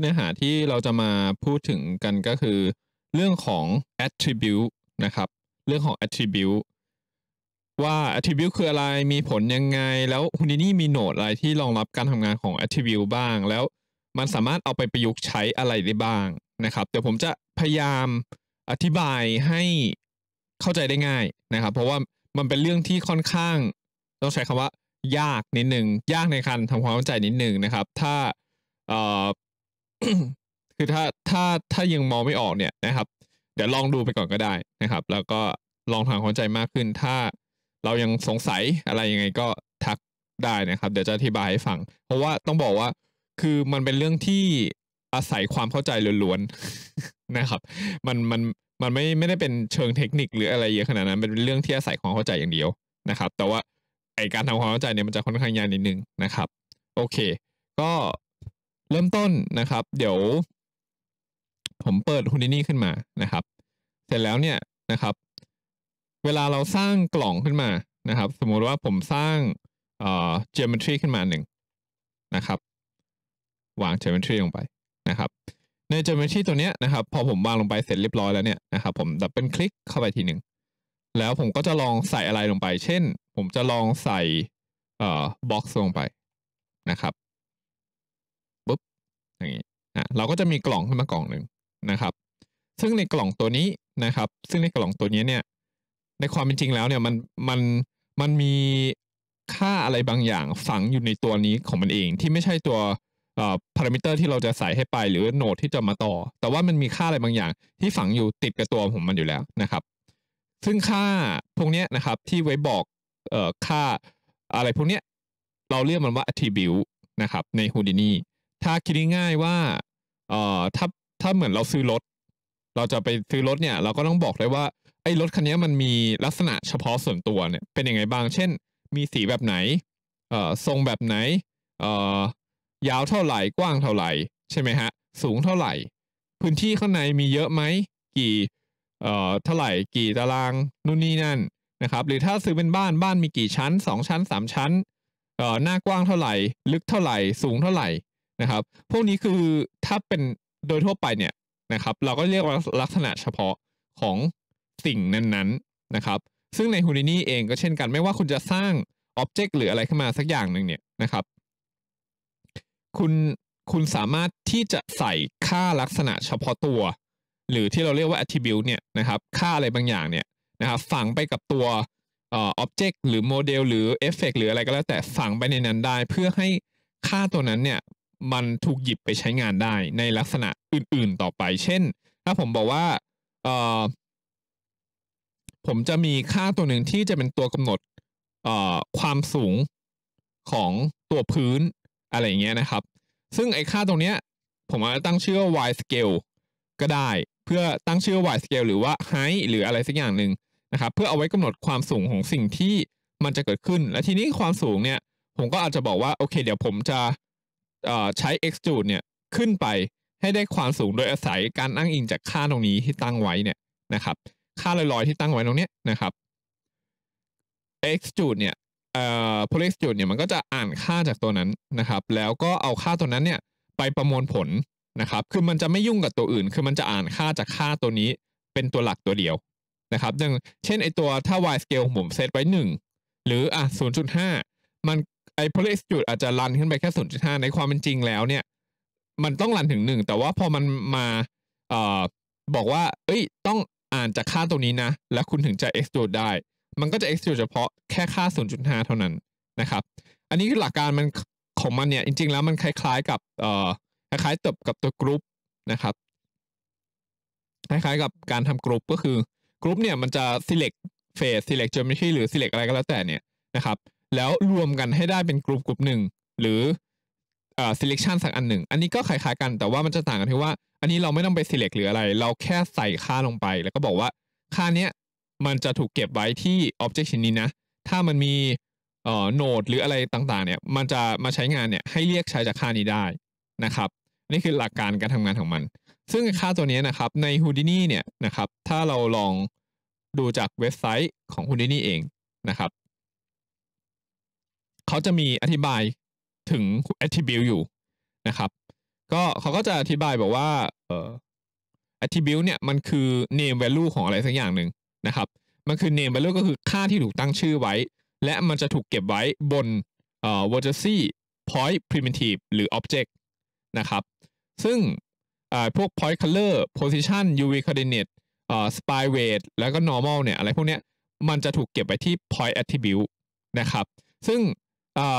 เนื้อหาที่เราจะมาพูดถึงกันก็คือเรื่องของ attribute นะครับ เรื่องของ attribute ว่า attribute คืออะไร มีผลยังไง แล้ว h ุ u d นี่มีโหนดอะไรที่รองรับการทำงานของ attribute บ้าง แล้วมันสามารถเอาไปประยุกต์ใช้อะไรได้บ้างนะครับ เดี๋ยวผมจะพยายามอธิบายให้เข้าใจได้ง่ายนะครับ เพราะว่ามันเป็นเรื่องที่ค่อนข้างต้องใช้คำว่า ยากนิดหนึ่งยากในการทำความเข้าใจนิดหนึ่งนะครับ ถ้าคือถ้าถ้าถ้ายังมองไม่ออกเนี่ยนะครับ เดี๋ยวลองดูไปก่อนก็ได้นะครับ แล้วก็ลองทางเข้าใจมากขึ้น ถ้าเรายังสงสัยอะไรยังไงก็ทักได้นะครับ เดี๋ยวจะอธิบายให้ฟังเพราะว่าต้องบอกว่า คือมันเป็นเรื่องที่อาศัยความเข้าใจล้วนๆนะครับ มันมันมันไม่ไม่ได้เป็นเชิงเทคนิคหรืออะไรเยอะขนาดนั้นเป็นเรื่องที่อาศัยความเข้าใจอย่างเดียวนะครับ แต่ว่าไอการทำความเข้าใจเนี่ยมันจะค่อนข้างยากนิดนึงนะครับ โอเค ก็เริ่มต้นนะครับ เดี๋ยว ผมเปิดฮูดินี่ขึ้นมานะครับ เสร็จแล้วเนี่ยนะครับ เวลาเราสร้างกล่องขึ้นมานะครับ สมมติว่าผมสร้างเอ่อจ e o มทรี y ขึ้นมาหนึ่งนะครับวางจ e o มทรี y ลงไปนะครับ ในจ e o มทรี y ตัวเนี้ยนะครับ พอผมวางลงไปเสร็จเรียบร้อยแล้วเนี่ยนะครับผมดับเบิลคลิกเข้าไปทีหนึ่ง แล้วผมก็จะลองใส่อะไรลงไป เช่น ผมจะลองใส่เอ่อบ็อกซ์ลงไปนะครับอย่างนี้อ่ะเราก็จะมีกล่องขึ้นมากล่องหนึ่งนะครับ ซึ่งในกล่องตัวนี้นะครับ ซึ่งในกล่องตัวนี้เนี่ยในความเป็นจริงแล้วเนี่ยมันมันมันมีค่าอะไรบางอย่างฝังอยู่ในตัวนี้ของมันเองที่ไม่ใช่ตัวอ่พารามิเตอร์ที่เราจะใส่ให้ไป หรือโนดที่จะมาต่อ แต่ว่ามันมีค่าอะไรบางอย่าง ที่ฝังอยู่ติดกับตัวของมันอยู่แล้วนะครับ ซึ่งค่าพวกนี้นะครับที่ไว้บอกเออค่าอะไรพวกนี้เราเรียกมันว่า attribute นะครับใน Houdini ถ้าคิดง่ายๆว่า เอ่อถ้าถ้าเหมือนเราซื้อรถ เราจะไปซื้อรถเนี่ย เราก็ต้องบอกได้ว่า ไอ้รถคันนี้มันมีลักษณะเฉพาะส่วนตัวเนี่ยเป็นยังไงบ้าง เช่น มีสีแบบไหนเอ่อทรงแบบไหนเอ่อยาวเท่าไหร่ กว้างเท่าไหร่ใช่ไหมฮะสูงเท่าไหร่ พื้นที่ข้างในมีเยอะไหม กี่ เอ่อเท่าไหร่ กี่ตารางนู่นนี่นั่นนะครับ หรือถ้าซื้อเป็นบ้านบ้านมีกี่ชั้น2ชั้น3ชั้นเอ่อหน้ากว้างเท่าไหร่ ลึกเท่าไหร่สูงเท่าไหร่นะครับ พวกนี้คือถ้าเป็นโดยทั่วไปเนี่ยนะครับ เราก็เรียกว่าลักษณะเฉพาะของสิ่งนั้นๆนะครับ ซึ่งในฮูดินี่เองก็เช่นกัน ไม่ว่าคุณจะสร้างอ็อบเจกต์หรืออะไรขึ้นมาสักอย่างหนึ่งเนี่ยนะครับคุณคุณสามารถที่จะใส่ค่าลักษณะเฉพาะตัว หรือที่เราเรียกว่า attribute เนี่ยนะครับ ค่าอะไรบางอย่างเนี่ยนะครับ ฝังไปกับตัวออ็อบเจกต์หรือโมเดลหรือเอฟเฟกหรืออะไรก็แล้วแต่ฝังไปในนั้นได้เพื่อให้ค่าตัวนั้นเนี่ยมันถูกหยิบไปใช้งานได้ในลักษณะอื่น ๆต่อไป เช่น ถ้าผมบอกว่าเออผมจะมีค่าตัวหนึ่งที่จะเป็นตัวกำหนดเอ่อความสูงของตัวพื้นอะไรเงี้ยนะครับ ซึ่งไอ้ค่าตรงเนี้ย ผมอาจจะตั้งชื่อว่า y scale ก็ได้ เพื่อตั้งชื่อว่า y scale หรือว่า height หรืออะไรสักอย่างหนึ่งนะครับ เพื่อเอาไว้กำหนดความสูงของสิ่งที่มันจะเกิดขึ้น และทีนี้ความสูงเนี่ยผมก็อาจจะบอกว่าโอเค เดี๋ยวผมจะใช้ extrude เนี่ยขึ้นไปให้ได้ความสูงโดยอาศัยการอ้างอิงจากค่าตรงนี้ที่ตั้งไว้เนี่ยนะครับค่าลอยๆที่ตั้งไว้ตรงเนี้ยนะครับ extrude เนี่ยเอ่อ poly extrude เนี่ยมันก็จะอ่านค่าจากตัวนั้นนะครับ แล้วก็เอาค่าตัวนั้นเนี่ยไปประมวลผลนะครับคือมันจะไม่ยุ่งกับตัวอื่น คือมันจะอ่านค่าจากค่าตัวนี้เป็นตัวหลักตัวเดียวนะครับดังเช่นไอตัวถ้า y scale ผมเซตไว้ 1หรืออ่ะ0.5มันอ้พลิสจุดอาจจะรันขึ้นไปแค่ศูนย์จุดห้าในความเป็นจริงแล้วเนี่ย มันต้องรันถึงหนึ่งแต่ว่าพอมันมาเอ่อบอกว่า เอ้ยต้องอ่านจากค่าตัวนี้นะ แล้วคุณถึงจะเอ็กซ์จุดได้ มันก็จะเอ็กซ์จุดเฉพาะแค่ค่าศูนจุดห้าเท่านั้นนะครับ อันนี้คือหลักการมันของมันเนี่ย จริงๆแล้วมันคล้ายๆ กับเอ่อคล้ายๆตบกับตัวกรุ๊ปนะครับ คล้ายๆ กับการทำกรุ๊ปก็คือกรุ๊ปเนี่ยมันจะ select phase select geometry หรือ select อะไรก็แล้วแต่เนี่ยนะครับแล้วรวมกันให้ได้เป็นกลุ่มกลุ่มหนึ่งหรือเอ่อ selection สักอันหนึ่งอันนี้ก็คล้ายๆกันแต่ว่ามันจะต่างกันที่ว่า อันนี้เราไม่ต้องไป select หรืออะไร เราแค่ใส่ค่าลงไป แล้วก็บอกว่าค่าเนี้ยมันจะถูกเก็บไว้ที่ object ชิ้นนี้นะ ถ้ามันมีเอ่อโนดหรืออะไรต่างๆเนี่ยมันจะมาใช้งานเนี่ยให้เรียกใช้จากค่านี้ได้นะครับ นี่คือหลักการการทำงานของมัน ซึ่งค่าตัวนี้นะครับใน h o ดินี่เนี่ยนะครับถ้าเราลองดูจากเว็บไซต์ของ h o ดินี่เองนะครับเขาจะมีอธิบายถึง attribute อยู่นะครับ ก็เขาก็จะอธิบายบอกว่าเออ attribute เนี่ยมันคือ name value ของอะไรสักอย่างหนึ่งนะครับ มันคือ name value ก็คือค่าที่ถูกตั้งชื่อไว้ และมันจะถูกเก็บไว้บนเอ่อ vertice point primitive หรือ object นะครับ ซึ่งพวก point color position uv coordinate spy weight แล้วก็ normal เนี่ย อะไรพวกเนี้ยมันจะถูกเก็บไว้ที่ point attribute นะครับ ซึ่งอ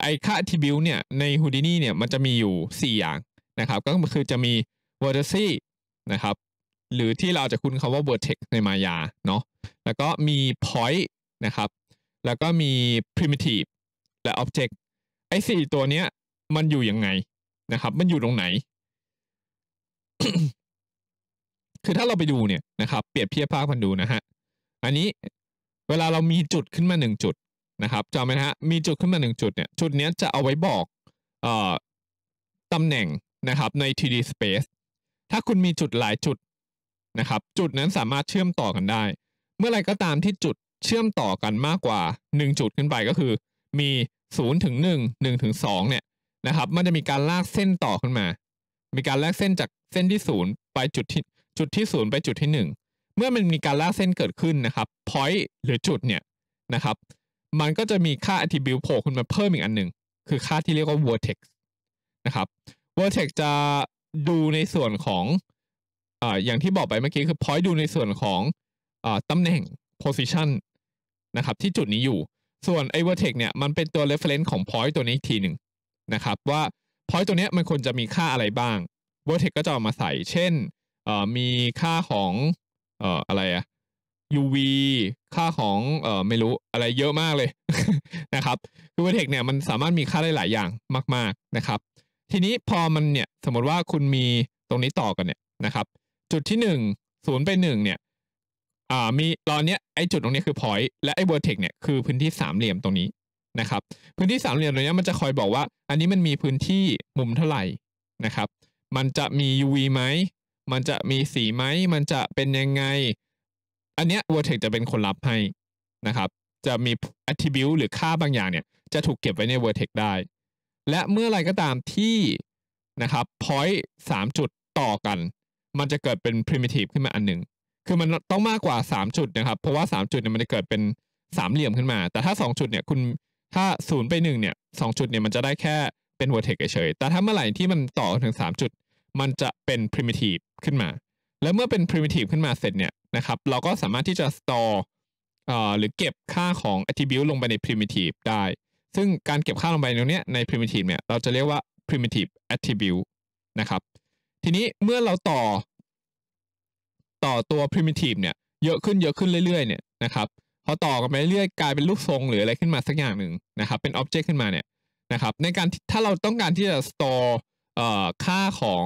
ไอค่าทีบิวเนี่ยใน Houdini เนี่ยมันจะมีอยู่ 4 อย่างนะครับ ก็คือจะมี vertices นะครับหรือที่เราจะคุ้นคำว่า vertex ในมายาเนาะแล้วก็มี point นะครับแล้วก็มี primitive และ object ไอ้สี่ตัวเนี้ยมันอยู่ยังไงนะครับ มันอยู่ตรงไหน คือถ้าเราไปดูเนี่ยนะครับเปรียบเทียบภาพมันดูนะฮะอันนี้เวลาเรามีจุดขึ้นมาหนึ่งจุดนะครับจำไหมฮะมีจุดขึ้นมาหนึ่งจุดเนี่ย จุดนี้จะเอาไว้บอกเอ่อตำแหน่งนะครับใน 3D space ถ้าคุณมีจุดหลายจุดนะครับ จุดนั้นสามารถเชื่อมต่อกันได้ เมื่อไรก็ตามที่จุดเชื่อมต่อกันมากกว่า1จุดขึ้นไปก็คือ มี0ถึง1 1ถึง2เนี่ยนะครับ มันจะมีการลากเส้นต่อขึ้นมา มีการลากเส้นจากเส้นที่0ไปจุดที่จุดที่0ไปจุดที่1 เมื่อมันมีการลากเส้นเกิดขึ้นนะครับพอยต์หรือจุดเนี่ยนะครับมันก็จะมีค่า attribute โผล่ขึ้นมาเพิ่มอีกอันหนึ่งคือค่าที่เรียกว่า vertex นะครับ vertex จะดูในส่วนของอ่าอย่างที่บอกไปเมื่อกี้คือ point ดูในส่วนของอ่าตำแหน่ง position นะครับที่จุดนี้อยู่ ส่วนไอ้ vertex เนี่ยมันเป็นตัว reference ของ point ตัวนี้อีกทีหนึ่งนะครับ ว่า point ตัวนี้มันควรจะมีค่าอะไรบ้าง vertex ก็จะเอามาใส่เช่นอ่มีค่าของอ่ออะไรอะ UV ค่าของเอ่อไม่รู้อะไรเยอะมากเลยนะครับคือเวเทคเนี่ยมันสามารถมีค่าได้หลายอย่างมากๆนะครับ ทีนี้พอมันเนี่ยสมมติว่าคุณมีตรงนี้ต่อกันเนี่ยนะครับ จุดที่1 0ไปงเนี่ยอ่ามีตอนเนี้ยไอจุดตรงนี้คือ point และไอเวอเทคเนี่ยคือพื้นที่สามเหลี่ยมตรงนี้นะครับ พื้นที่สามเหลี่ยมตรงนี้มันจะคอยบอกว่า อันนี้มันมีพื้นที่มุมเท่าไหร่นะครับ มันจะมี UV ไหมมันจะมีสีไหมมันจะเป็นยังไงอันเนี้ย Vertex จะเป็นคนรับให้นะครับ จะมี attribute หรือค่าบางอย่างเนี่ยจะถูกเก็บไว้ใน Vertex ได้ และเมื่อไรก็ตามที่นะครับ point มจุดต่อกัน มันจะเกิดเป็น primitive ขึ้นมาอันหนึ่ง คือมันต้องมากกว่า 3 จุดนะครับ เพราะว่า 3 จุดเนี่ยมันจะเกิดเป็นสามเหลี่ยมขึ้นมา แต่ถ้า2จุดเนี่ยคุณถ้าศูนย์ไป1เนี่ยสจุดเนี่ยมันจะได้แค่เป็นวอร์เทกเฉยแต่ถ้าเมื่อไหร่ที่มันต่อถึง3จุด มันจะเป็น primitive ขึ้นมา แล้วเมื่อเป็น primitive ขึ้นมาเสร็จเนี่ยนะครับเราก็สามารถที่จะ store หรือเก็บค่าของ attribute ลงไปใน primitive ได้ ซึ่งการเก็บค่าลงไปตรงนี้ใน primitive เนี่ยเราจะเรียกว่า primitive attribute นะครับทีนี้เมื่อเราต่อ ต่อตัว primitive เนี่ย เยอะขึ้นเยอะขึ้นเรื่อยๆ เนี่ยนะครับพอต่อกันไปเรื่อยกลายเป็นรูปทรง หรืออะไรขึ้นมาสักอย่างหนึ่งนะครับ เป็น object ขึ้นมาเนี่ยนะครับ ในการถ้าเราต้องการที่จะ store ค่าของ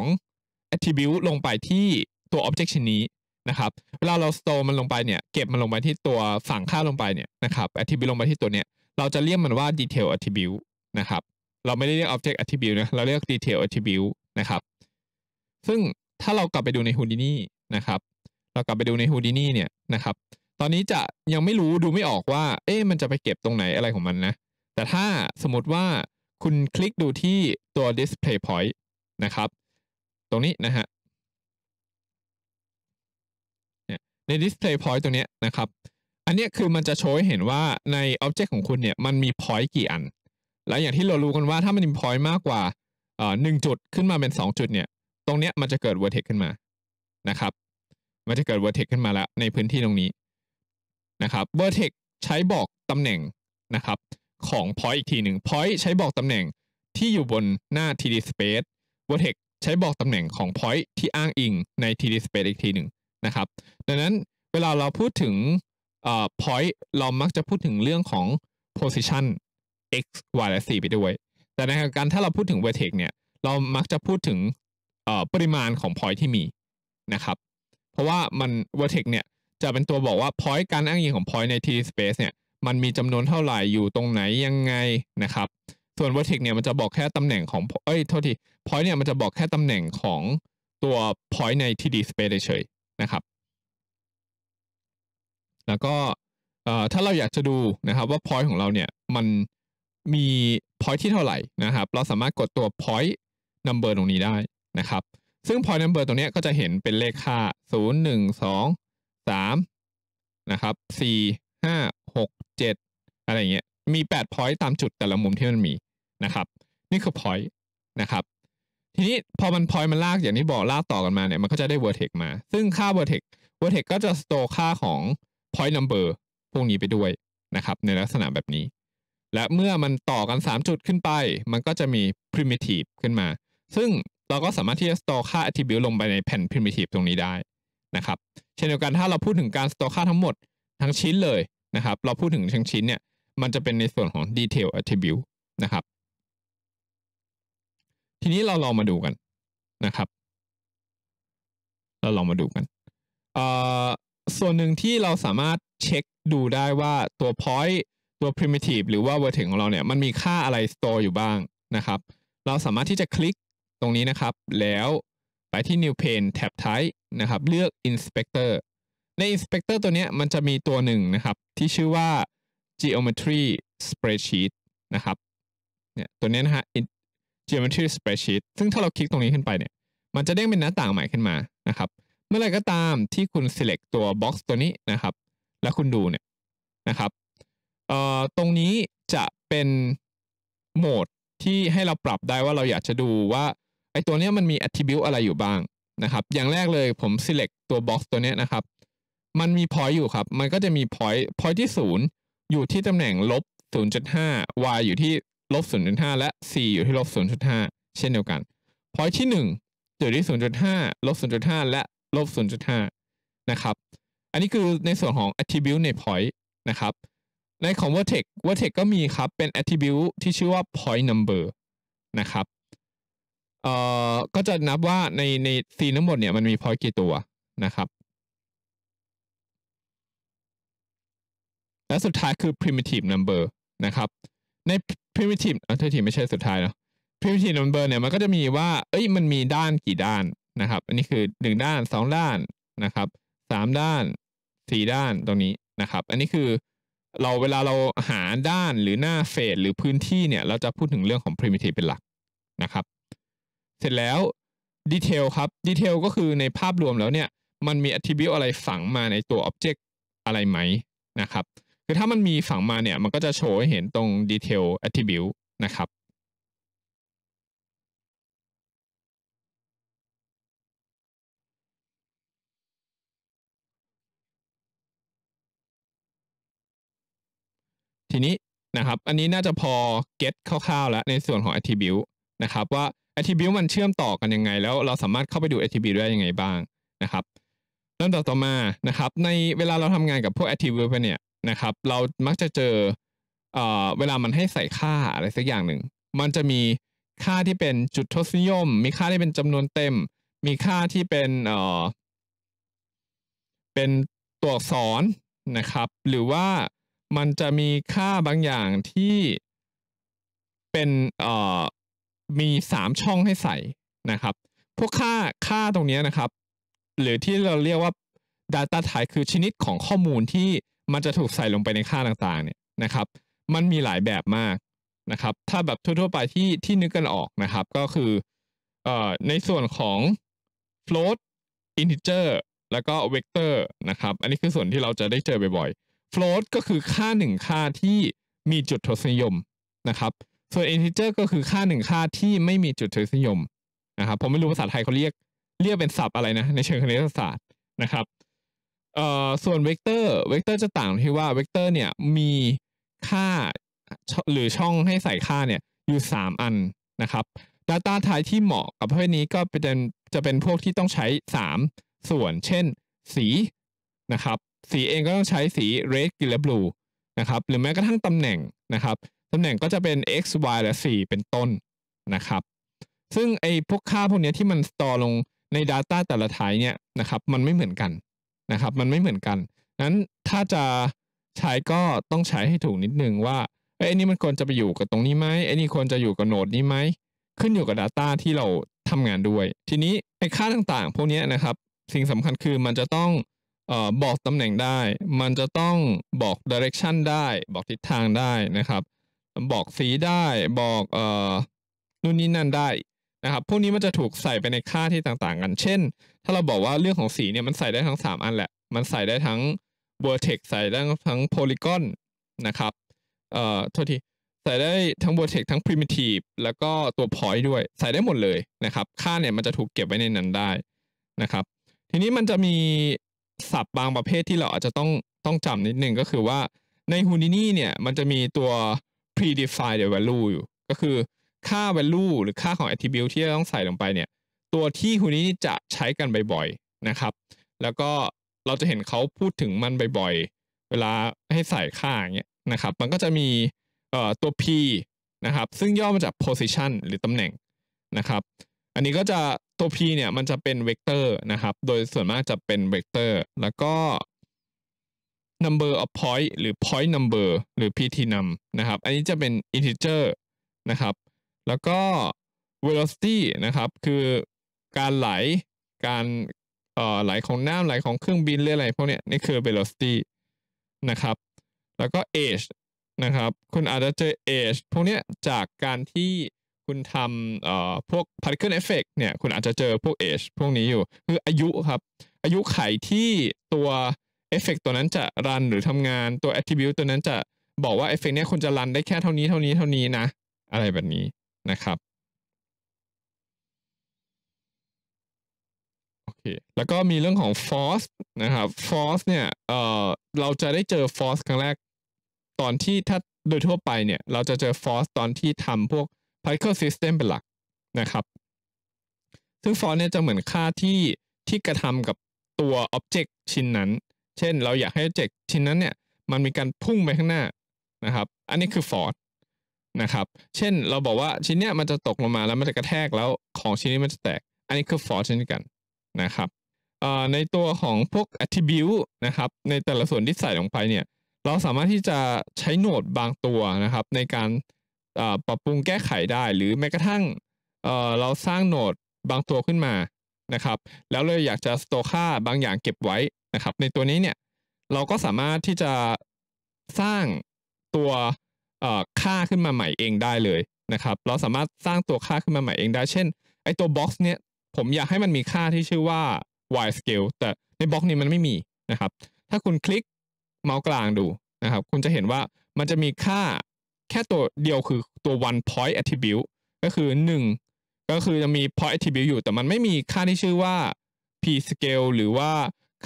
attribute ลงไปที่ตัว object ชนิดนะครับเวลาเราสโตมันลงไปเนี่ยเก็บมันลงไปที่ตัวฝั่งค่าลงไปเนี่ยนะครับ attribute ลงไปที่ตัวเนี่ยเราจะเรียกมันว่า detail attribute นะครับ เราไม่ได้เรียก object attribute นะเราเรียก detail attribute นะครับ ซึ่งถ้าเรากลับไปดูใน Houdini นะครับเรากลับไปดูใน Houdini เนี่ยนะครับ ตอนนี้จะยังไม่รู้ดูไม่ออกว่าเอ๊ะมันจะไปเก็บตรงไหนอะไรของมันนะ แต่ถ้าสมมติว่าคุณคลิกดูที่ตัว display point นะครับ ตรงนี้นะฮะใน display point ตรงนี้นะครับ อันนี้คือมันจะโชว์ให้เห็นว่าใน object ของคุณเนี่ย มันมี point กี่อัน และอย่างที่เรารู้กันว่าถ้ามันมี point มากกว่า หนึ่งจุดขึ้นมาเป็น2จุดเนี่ย ตรงเนี้ยมันจะเกิด vertex ขึ้นมา นะครับ มันจะเกิด vertex ขึ้นมาแล้วในพื้นที่ตรงนี้ นะครับ vertex ใช้บอกตำแหน่ง นะครับ ของ point อีกทีหนึ่ง point ใช้บอกตำแหน่งที่อยู่บนหน้า 3D space vertex ใช้บอกตำแหน่งของ point ที่อ้างอิงใน 3D space อีกทีหนึ่งนะครับดังนั้นเวลาเราพูดถึงเอ่อ point เรามักจะพูดถึงเรื่องของ position x y และ z ไปด้วย แต่ในการถ้าเราพูดถึง vertex เนี่ยเรามักจะพูดถึงเอ่อปริมาณของ point ที่มีนะครับ เพราะว่ามัน vertex เนี่ยจะเป็นตัวบอกว่า point การอ้างอิงของ point ใน t space เนี่ยมันมีจำนวนเท่าไหร่อยู่ตรงไหนยังไงนะครับส่วน vertex เนี่ยมันจะบอกแค่ตำแหน่งของเอ้ยโทษที point เนี่ยมันจะบอกแค่ตำแหน่งของตัว point ใน t d space เฉยนะครับ แล้วก็ถ้าเราอยากจะดูนะครับ ว่า point ของเราเนี่ยมันมี point ที่เท่าไหร่นะครับ เราสามารถกดตัว point number ตรงนี้ได้นะครับ ซึ่ง point number ตรงนี้ก็จะเห็นเป็นเลขค่า0 1 2 3นะครับ4 5 6 7 อะไรเงี้ยมี8 point ตามจุดแต่ละมุมที่มันมีนะครับนี่คือ point นะครับทีนี้พอมันพอยมันลากอย่างที่บอกลากต่อกันมาเนี่ยมันก็จะได้เวอร์เทกมา ซึ่งค่าเวอร์เทกเวอร์เทกก็จะส o ต e ค่าของพอย n ์นัมเบอร์พวกนี้ไปด้วยนะครับ ในลักษณะแบบนี้ และเมื่อมันต่อกัน 3 จุดขึ้นไป มันก็จะมี primitive ขึ้นมา ซึ่งเราก็สามารถที่จะส o ต e ค่า attribute ลงไปในแผ่น primitive ตรงนี้ได้นะครับ เช่นเดียวกันถ้าเราพูดถึงการส o ต e ค่าทั้งหมดทั้งชิ้นเลยนะครับเราพูดถึงทั้งชิ้นเนี่ยมันจะเป็นในส่วนของ detail attribute นะครับทีนี้เราลองมาดูกันนะครับ เราลองมาดูกันเอ่อส่วนหนึ่งที่เราสามารถเช็คดูได้ว่าตัว point ตัว primitive หรือว่า vertex ของเราเนี่ย มันมีค่าอะไร store อยู่บ้างนะครับ เราสามารถที่จะคลิกตรงนี้นะครับ แล้วไปที่ new pane tab type นะครับ เลือก inspector ใน inspector ตัวนี้มันจะมีตัวหนึ่งนะครับ ที่ชื่อว่า geometry spreadsheet นะครับเนี่ยตัวนี้นะฮะ geometry spreadsheet ซึ่งถ้าเราคลิกตรงนี้ขึ้นไปเนี่ย มันจะเด้งเป็นหน้าต่างใหม่ขึ้นมา นะครับ เมื่อไรก็ตามที่คุณ select ตัว box ตัวนี้นะครับ แล้วคุณดูเนี่ย นะครับเอ่อตรงนี้จะเป็นโหมดที่ให้เราปรับได้ว่าเราอยากจะดูว่าไอตัวนี้มันมี attribute อะไรอยู่บ้างนะครับ อย่างแรกเลยผม select ตัว box ตัวนี้นะครับ มันมี point อยู่ครับ มันก็จะมี point point ที่ 0 อยู่ที่ตำแหน่งลบ0.5 y อยู่ที่ลบ0.5และ4อยู่ที่ลบ0.5เช่นเดียวกันพอยที่ 1 อยู่ที่ 0.5ลบ0.5และ ลบ0.5นะครับอันนี้คือในส่วนของ attribute ใน point นะครับ ในของ vertex vertex ก็มีครับเป็น attribute ที่ชื่อว่า point number นะครับเอ่อก็จะนับว่าในใน c ทั้งหมดเนี่ยมันมี point กี่ตัวนะครับและสุดท้ายคือ primitive number นะครับใน primitive เออทีไม่ใช่สุดท้ายเนาะ primitive number เนี่ยมันก็จะมีว่า เอ้ยมันมีด้านกี่ด้านนะครับ อันนี้คือหนึ่งด้านสองด้านนะครับสามด้านสี่ด้านตรงนี้นะครับ อันนี้คือเราเวลาเราหาด้านหรือหน้าเฟสหรือพื้นที่เนี่ยเราจะพูดถึงเรื่องของ primitive เป็นหลักนะครับเสร็จแล้วดีเทลครับดีเทลก็คือในภาพรวมแล้วเนี่ยมันมี attribute อะไรฝังมาในตัว object อะไรไหมนะครับคือถ้ามันมีฝั่งมาเนี่ยมันก็จะโชว์ให้เห็นตรง detail attribute นะครับ ทีนี้นะครับ อันนี้น่าจะพอเก็ตคร่าวๆแล้ว ในส่วนของ attribute นะครับว่า attribute มันเชื่อมต่อกันยังไงแล้วเราสามารถเข้าไปดู attribute ได้ยังไงบ้างนะครับเริ่มต่อมานะครับ ในเวลาเราทำงานกับพวก attribute เนี่ยนะครับเรามักจะเจอเอ่อเวลามันให้ใส่ค่าอะไรสักอย่างหนึ่ง มันจะมีค่าที่เป็นจุดทศนิยม มีค่าที่เป็นจำนวนเต็ม มีค่าที่เป็นเอ่อเป็นตัวอักษรนะครับ หรือว่ามันจะมีค่าบางอย่างที่เป็นเอ่อมีสามช่องให้ใส่นะครับ พวกค่า ค่าตรงนี้นะครับ หรือที่เราเรียกว่า Data Type คือชนิดของข้อมูลที่มันจะถูกใส่ลงไปในค่าต่างๆเนี่ยนะครับ มันมีหลายแบบมากนะครับ ถ้าแบบทั่วๆไปที่ที่นึกกันออกนะครับ ก็คือเอ่อในส่วนของ float integer แล้วก็ vector นะครับ อันนี้คือส่วนที่เราจะได้เจอบ่อยๆ float ก็คือค่าหนึ่งค่าที่มีจุดทศนิยมนะครับ ส่วน integer ก็คือค่าหนึ่งค่าที่ไม่มีจุดทศนิยมนะครับ ผมไม่รู้ภาษาไทยเขาเรียกเรียกเป็นศัพท์อะไรนะ ในเชิงคณิตศาสตร์นะครับเอ่อส่วนเวกเตอร์เวกเตอร์จะต่างที่ว่าเวกเตอร์เนี่ยมีค่าหรือช่องให้ใส่ค่าเนี่ยอยู่ 3 อันนะครับ Data Type ที่เหมาะกับประเภทนี้ก็เป็นจะเป็นพวกที่ต้องใช้ 3 ส่วนเช่นสีนะครับสีเองก็ต้องใช้สี red green และ blue นะครับหรือแม้กระทั่งตำแหน่งนะครับตำแหน่งก็จะเป็น x y และ 4 เป็นต้นนะครับซึ่งไอ้พวกค่าพวกนี้ที่มันสตอลงใน Data แต่ละทายเนี่ยนะครับมันไม่เหมือนกันนะครับมันไม่เหมือนกันนั้นถ้าจะใช้ก็ต้องใช้ให้ถูกนิดนึงว่าไอ้นี่มันควรจะไปอยู่กับตรงนี้ไหมไอ้นี่ควรจะอยู่กับโนดนี้ไหมขึ้นอยู่กับ Data ที่เราทำงานด้วย ทีนี้ไอ้ค่าต่างๆ พวกนี้นะครับสิ่งสำคัญคือมันจะต้องออบอกตำแหน่งได้ มันจะต้องบอก direction ได้ บอกทิศทางได้นะครับ บอกสีได้ บอกเอ่อนู่นนี่นั่นได้นะครับพวกนี้มันจะถูกใส่ไปในค่าที่ต่างๆ กัน เช่นถ้าเราบอกว่าเรื่องของสีเนี่ยมันใส่ได้ทั้ง 3 อันแหละ มันใส่ได้ทั้ง vertex ใส่ได้ทั้ง polygon นะครับเอ่อโทษที ใส่ได้ทั้ง vertex ทั้ง primitive แล้วก็ตัว point ด้วยใส่ได้หมดเลยนะครับ ค่าเนี่ยมันจะถูกเก็บไว้ในนั้นได้นะครับ ทีนี้มันจะมีศัพท์บางประเภทที่เราอาจจะต้องต้องจำนิดนึงก็คือว่าในฮูนินี่เนี่ยมันจะมีตัว predefined value อยู่ ก็คือค่า value หรือค่าของ attribute ที่ราต้องใส่ลงไปเนี่ยตัวที่หูนี้จะใช้กันบ่อยๆนะครับ แล้วก็เราจะเห็นเขาพูดถึงมันบ่อยๆ เวลาให้ใส่ค่าอย่างเงี้ยนะครับ มันก็จะมีตัว P นะครับ ซึ่งย่อมาจาก position หรือตำแหน่งนะครับ อันนี้ก็จะตัว P เนี่ยมันจะเป็นเวกเตอร์นะครับ โดยส่วนมากจะเป็นเวกเตอร์ แล้วก็ number of point หรือ point number หรือ pt num นะครับ อันนี้จะเป็น integer นะครับ แล้วก็ velocity นะครับ คือการไหล การเอ่อไหลของน้ำไหลของเครื่องบินหรืออะไรพวกนี้นี่คือ velocity นะครับ แล้วก็ age นะครับ คุณอาจจะเจอ age พวกนี้จากการที่คุณทำเอ่อพวก particle effect เนี่ย คุณอาจจะเจอพวก age พวกนี้อยู่ คืออายุครับอายุไขที่ตัวเอฟเฟกตัวนั้นจะรันหรือทำงานตัว attribute ตัวนั้นจะบอกว่าเอฟเฟกเนี้ยคุณจะรันได้แค่เท่านี้เท่านี้เท่านี้นะ อะไรแบบนี้นะครับเคแล้วก็มีเรื่องของฟอสนะครับฟอสเนี่ย เอ่อ เราจะได้เจอฟอสครั้งแรกตอนที่ถ้าโดยทั่วไปเนี่ยเราจะเจอฟอสตอนที่ทำพวก particle system เป็นหลักนะครับ ซึ่งฟอสเนี่ยจะเหมือนค่าที่ที่กระทำกับตัวอ็อบเจกต์ชิ้นนั้น เช่นเราอยากให้อ็อบเจกต์ชิ้นนั้นเนี่ยมันมีการพุ่งไปข้างหน้านะครับ อันนี้คือฟอสนะครับ เช่นเราบอกว่าชิ้นเนี้ยมันจะตกลงมาแล้วมันจะกระแทกแล้วของชิ้นนี้มันจะแตก อันนี้คือฟอร์สเช่นกันนะครับในตัวของพวก attribute นะครับในแต่ละส่วนที่ใส่ลงไปเนี่ยเราสามารถที่จะใช้โหนดบางตัวนะครับ ในการปรับปรุงแก้ไขได้หรือแม้กระทั่งเราสร้างโหนดบางตัวขึ้นมานะครับ แล้วเลยอยากจะส r e ค่าบางอย่างเก็บไว้นะครับในตัวนี้เนี่ยเราก็สามารถที่จะสร้างตัวค่าขึ้นมาใหม่เองได้เลยนะครับเราสามารถสร้างตัวค่าขึ้นมาใหม่เองได้เช่นไอตัวบ็อกซ์เนี่ยผมอยากให้มันมีค่าที่ชื่อว่า y scale แต่ในบล็อกนี้มันไม่มีนะครับ ถ้าคุณคลิกเมาส์กลางดูนะครับ คุณจะเห็นว่ามันจะมีค่าแค่ตัวเดียวคือตัว one point attribute ก็คือ 1 ก็คือจะมี point attribute อยู่แต่มันไม่มีค่าที่ชื่อว่า p scale หรือว่า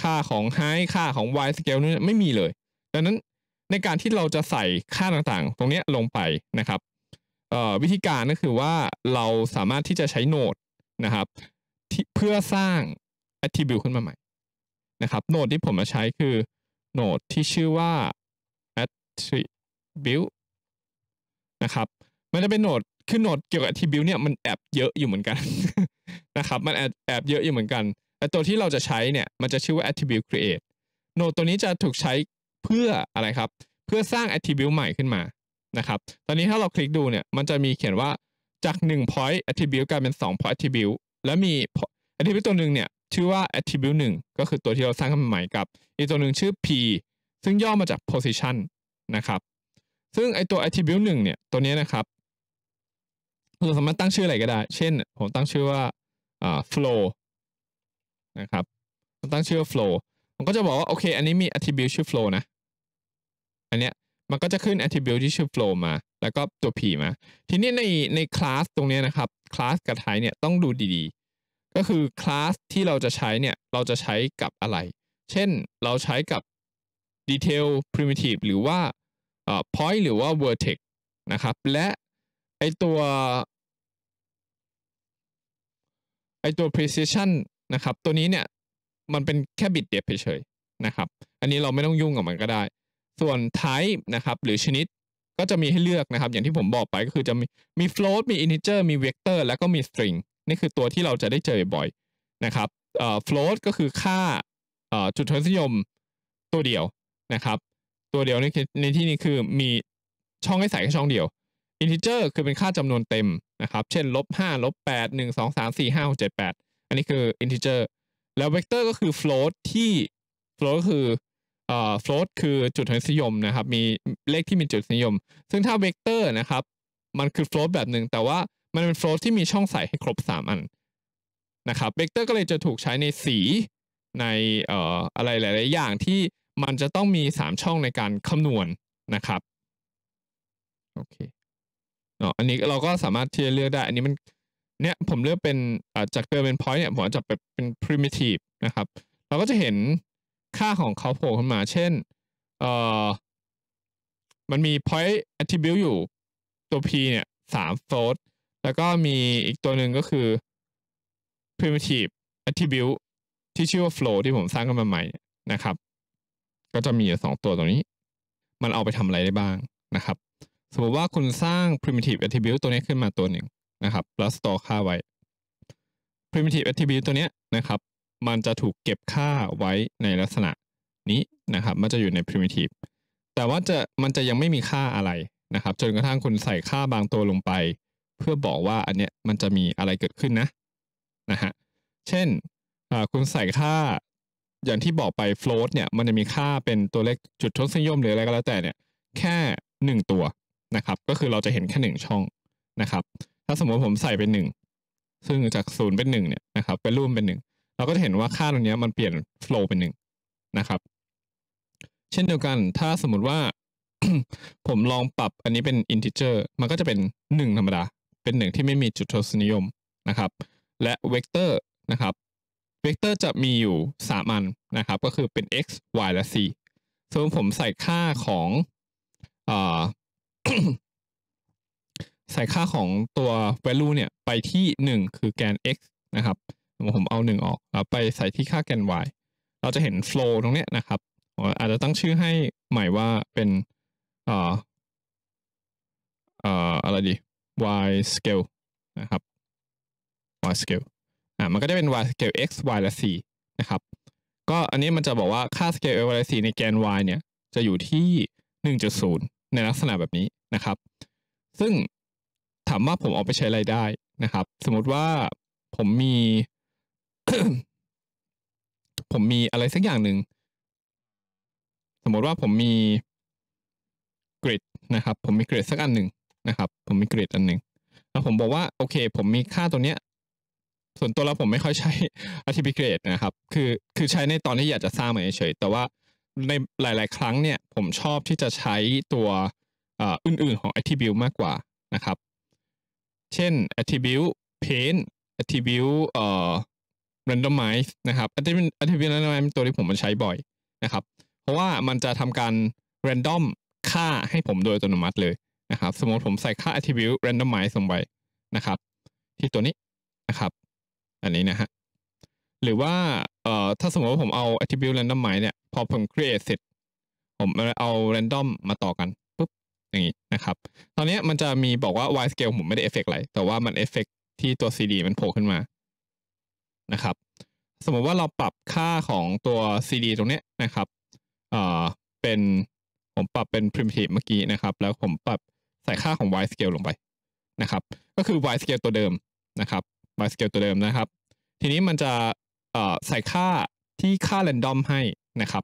ค่าของ height ค่าของ y scale นี่ไม่มีเลย ดังนั้นในการที่เราจะใส่ค่าต่างๆ ตรงนี้ลงไปนะครับวิธีการก็คือว่าเราสามารถที่จะใช้โนดนะครับเพื่อสร้าง attribute ขึ้นมาใหม่นะครับโนดที่ผมมาใช้คือโนดที่ชื่อว่า attribute นะครับ มันจะเป็นโนดคือโนดเกี่ยวกับ attribute เนี่ยมันแอบเยอะอยู่เหมือนกันนะครับ มันแอบแอบเยอะอยู่เหมือนกันแต่ตัวที่เราจะใช้เนี่ยมันจะชื่อว่า attribute create โนดตัวนี้จะถูกใช้เพื่ออะไรครับเพื่อสร้าง attribute ใหม่ขึ้นมานะครับ ตอนนี้ถ้าเราคลิกดูเนี่ย มันจะมีเขียนว่าจาก1 point attribute กลายเป็น2 point attribute แล้วมีั t t r i b u t e ตัวหนึ่งเนี่ยชื่อว่า attribute หนึ่งก็คือตัวที่เราสร้างขึ้นมาใหม่กับอีกตัวหนึ่งชื่อ p ซึ่งย่อมาจาก position นะครับซึ่งไอตัว attribute หนึ่งเนี่ยตัวนี้นะครับเราสามารถตั้งชื่ออะไรก็ได้ เช่นผมตั้งชื่อว่า flow นะครับตั้งชื่อ flow ผมก็จะบอกว่าโอเคอันนี้มี attribute ชื่อ flow นะ อันเนี้ยมันก็จะขึ้น attribute ที่ชื่อ flow มา แล้วก็ตัว p มา ทีนี้ในในคลาสตรงนี้นะครับคลาสกับ type เนี่ยต้องดูดีๆ ก็คือคลาสที่เราจะใช้เนี่ยเราจะใช้กับอะไร เช่นเราใช้กับ detail primitive หรือว่า point หรือว่า vertex นะครับและไอตัวไอตัว precision นะครับ ตัวนี้เนี่ยมันเป็นแค่บิตเดียเฉยๆนะครับ อันนี้เราไม่ต้องยุ่งกับมันก็ได้ส่วน type นะครับ หรือชนิดก็จะมีให้เลือกนะครับ อย่างที่ผมบอกไปก็คือจะมีมี float มี integer มี vector แล้วก็มี string นี่คือตัวที่เราจะได้เจอบ่อยนะครับ float ก็คือค่าจุดทศนิยมตัวเดียวนะครับ ตัวเดียวในในที่นี้คือมีช่องให้ใส่แค่ช่องเดียว integer คือเป็นค่าจำนวนเต็มนะครับ เช่น ลบห้าลบแปดหนึ่งสองสามสี่ห้าหกเจ็ดแปดอันนี้คือ integer แล้ว vector ก็คือ float ที่ float ก็คือเอ่อ float คือจุดหนิยมนะครับ มีเลขที่มีจุดนิยม ซึ่งถ้าเวกเตอร์นะครับ มันคือ float แบบหนึ่งแต่ว่ามันเป็น float ที่มีช่องใส่ให้ครบ 3 อันนะครับเวกเตอร์ก็เลยจะถูกใช้ในสีในเอ่ออะไรหลาย ๆ อย่างที่มันจะต้องมี 3 ช่องในการคำนวณนะครับโอเคเนาะอันนี้เราก็สามารถที่จะเลือกได้อันนี้มันเนี่ยผมเลือกเป็นจากเดิมเป็น point เนี่ยผมจะเป็น primitive นะครับเราก็จะเห็นค่าของเขาโผล่ขึ้นมาเช่นเอ่อมันมี point attribute อยู่ตัว p เนี่ยสาม float แล้วก็มีอีกตัวหนึ่งก็คือ primitive attribute ที่ชื่อว่า float ที่ผมสร้างขึ้นมาใหม่นะครับ ก็จะมีสองตัวตรงนี้ มันเอาไปทำอะไรได้บ้างนะครับ สมมติว่าคุณสร้าง primitive attribute ตัวนี้ขึ้นมาตัวหนึ่งนะครับแล้ว store ค่าไว้ primitive attribute ตัวนี้นะครับมันจะถูกเก็บค่าไว้ในลักษณะนี้นะครับ มันจะอยู่ใน primitive แต่ว่าจะมันจะยังไม่มีค่าอะไรนะครับ จนกระทั่งคุณใส่ค่าบางตัวลงไป เพื่อบอกว่าอันเนี้ยมันจะมีอะไรเกิดขึ้นนะนะฮะ เช่นคุณใส่ค่าอย่างที่บอกไป float เนี่ย มันจะมีค่าเป็นตัวเลขจุดทศนิยมหรืออะไรก็แล้วแต่เนี่ยแค่ 1 ตัวนะครับ ก็คือเราจะเห็นแค่ 1 ช่องนะครับ ถ้าสมมติผมใส่เป็น1ซึ่งจาก0เป็น1เนี่ยนะครับเป็นรูมเป็น 1เราก็จะเห็นว่าค่าตรงนี้มันเปลี่ยนโฟล์เป็นหนึ่งนะครับ เช่นเดียวกันถ้าสมมติว่าผมลองปรับอันนี้เป็นอินทิเจอร์มันก็จะเป็นหนึ่งธรรมดา เป็นหนึ่งที่ไม่มีจุดทศนิยมนะครับ และเวกเตอร์นะครับเวกเตอร์จะมีอยู่สามอันนะครับก็คือเป็น x y และ c สมมติผมใส่ค่าของใส่ค่าของตัว value เนี่ย ไปที่ 1 คือแกน x นะครับผมเอาหนึ่งออกแล้วไปใส่ที่ค่าแกน y เราจะเห็น flow ตรงเนี้ยนะครับ อาจจะตั้งชื่อให้ใหม่ว่าเป็นเอ่อเอ่ออะไรดี y scale นะครับ y scale อ่ามันก็จะเป็น y scale x y และ c นะครับ ก็อันนี้มันจะบอกว่าค่า scale x y และ c ในแกน y เนี่ย จะอยู่ที่ 1.0 ในลักษณะแบบนี้นะครับ ซึ่งถามว่าผมเอาไปใช้อะไรได้นะครับ สมมติว่าผมมีผมมีอะไรสักอย่างหนึ่ง สมมติว่าผมมีเกรดนะครับ ผมมีเกรดสักอันหนึ่งนะครับผมมีเกรดอันหนึ่งแล้วผมบอกว่าโอเค ผมมีค่าตัวเนี้ย ส่วนตัวแล้วผมไม่ค่อยใช้ัติบิเกรดนะครับ คือคือใช้ในตอนที่อยากจะสร้างมเฉยแต่ว่าในหลายๆครั้งเนี่ยผมชอบที่จะใช้ตัวอื่นๆของ attribute มากกว่านะครับเช่น attribute paint attribute เอ่อ randomize นะครับ attribute attribute randomize เป็นตัวที่ผมมันใช้บ่อยนะครับ เพราะว่ามันจะทำการ random ค่าให้ผมโดยอัตโนมัติเลยนะครับสมมติผมใส่ค่า attribute randomize ลงไปนะครับ ที่ตัวนี้นะครับ อันนี้นะฮะหรือว่าเอ่อถ้าสมมติว่าผมเอา attribute randomize เนี่ยพอผม create เสร็จผมเอา random มาต่อกันปุ๊บอย่างนี้นะครับ ตอนนี้มันจะมีบอกว่า y scale ผมไม่ได้เอฟเฟกอะไร แต่ว่ามันเอฟเฟกที่ตัว cd มันโผล่ขึ้นมานะครับสมมติว่าเราปรับค่าของตัว cd ตรงนี้นะครับเอ่อเป็นผมปรับเป็น primitive เมื่อกี้นะครับ แล้วผมปรับใส่ค่าของ y scale ลงไปนะครับ ก็คือ y scale ตัวเดิมนะครับ y scale ตัวเดิมนะครับ ทีนี้มันจะเออ่ใส่ค่าที่ค่า random ให้นะครับ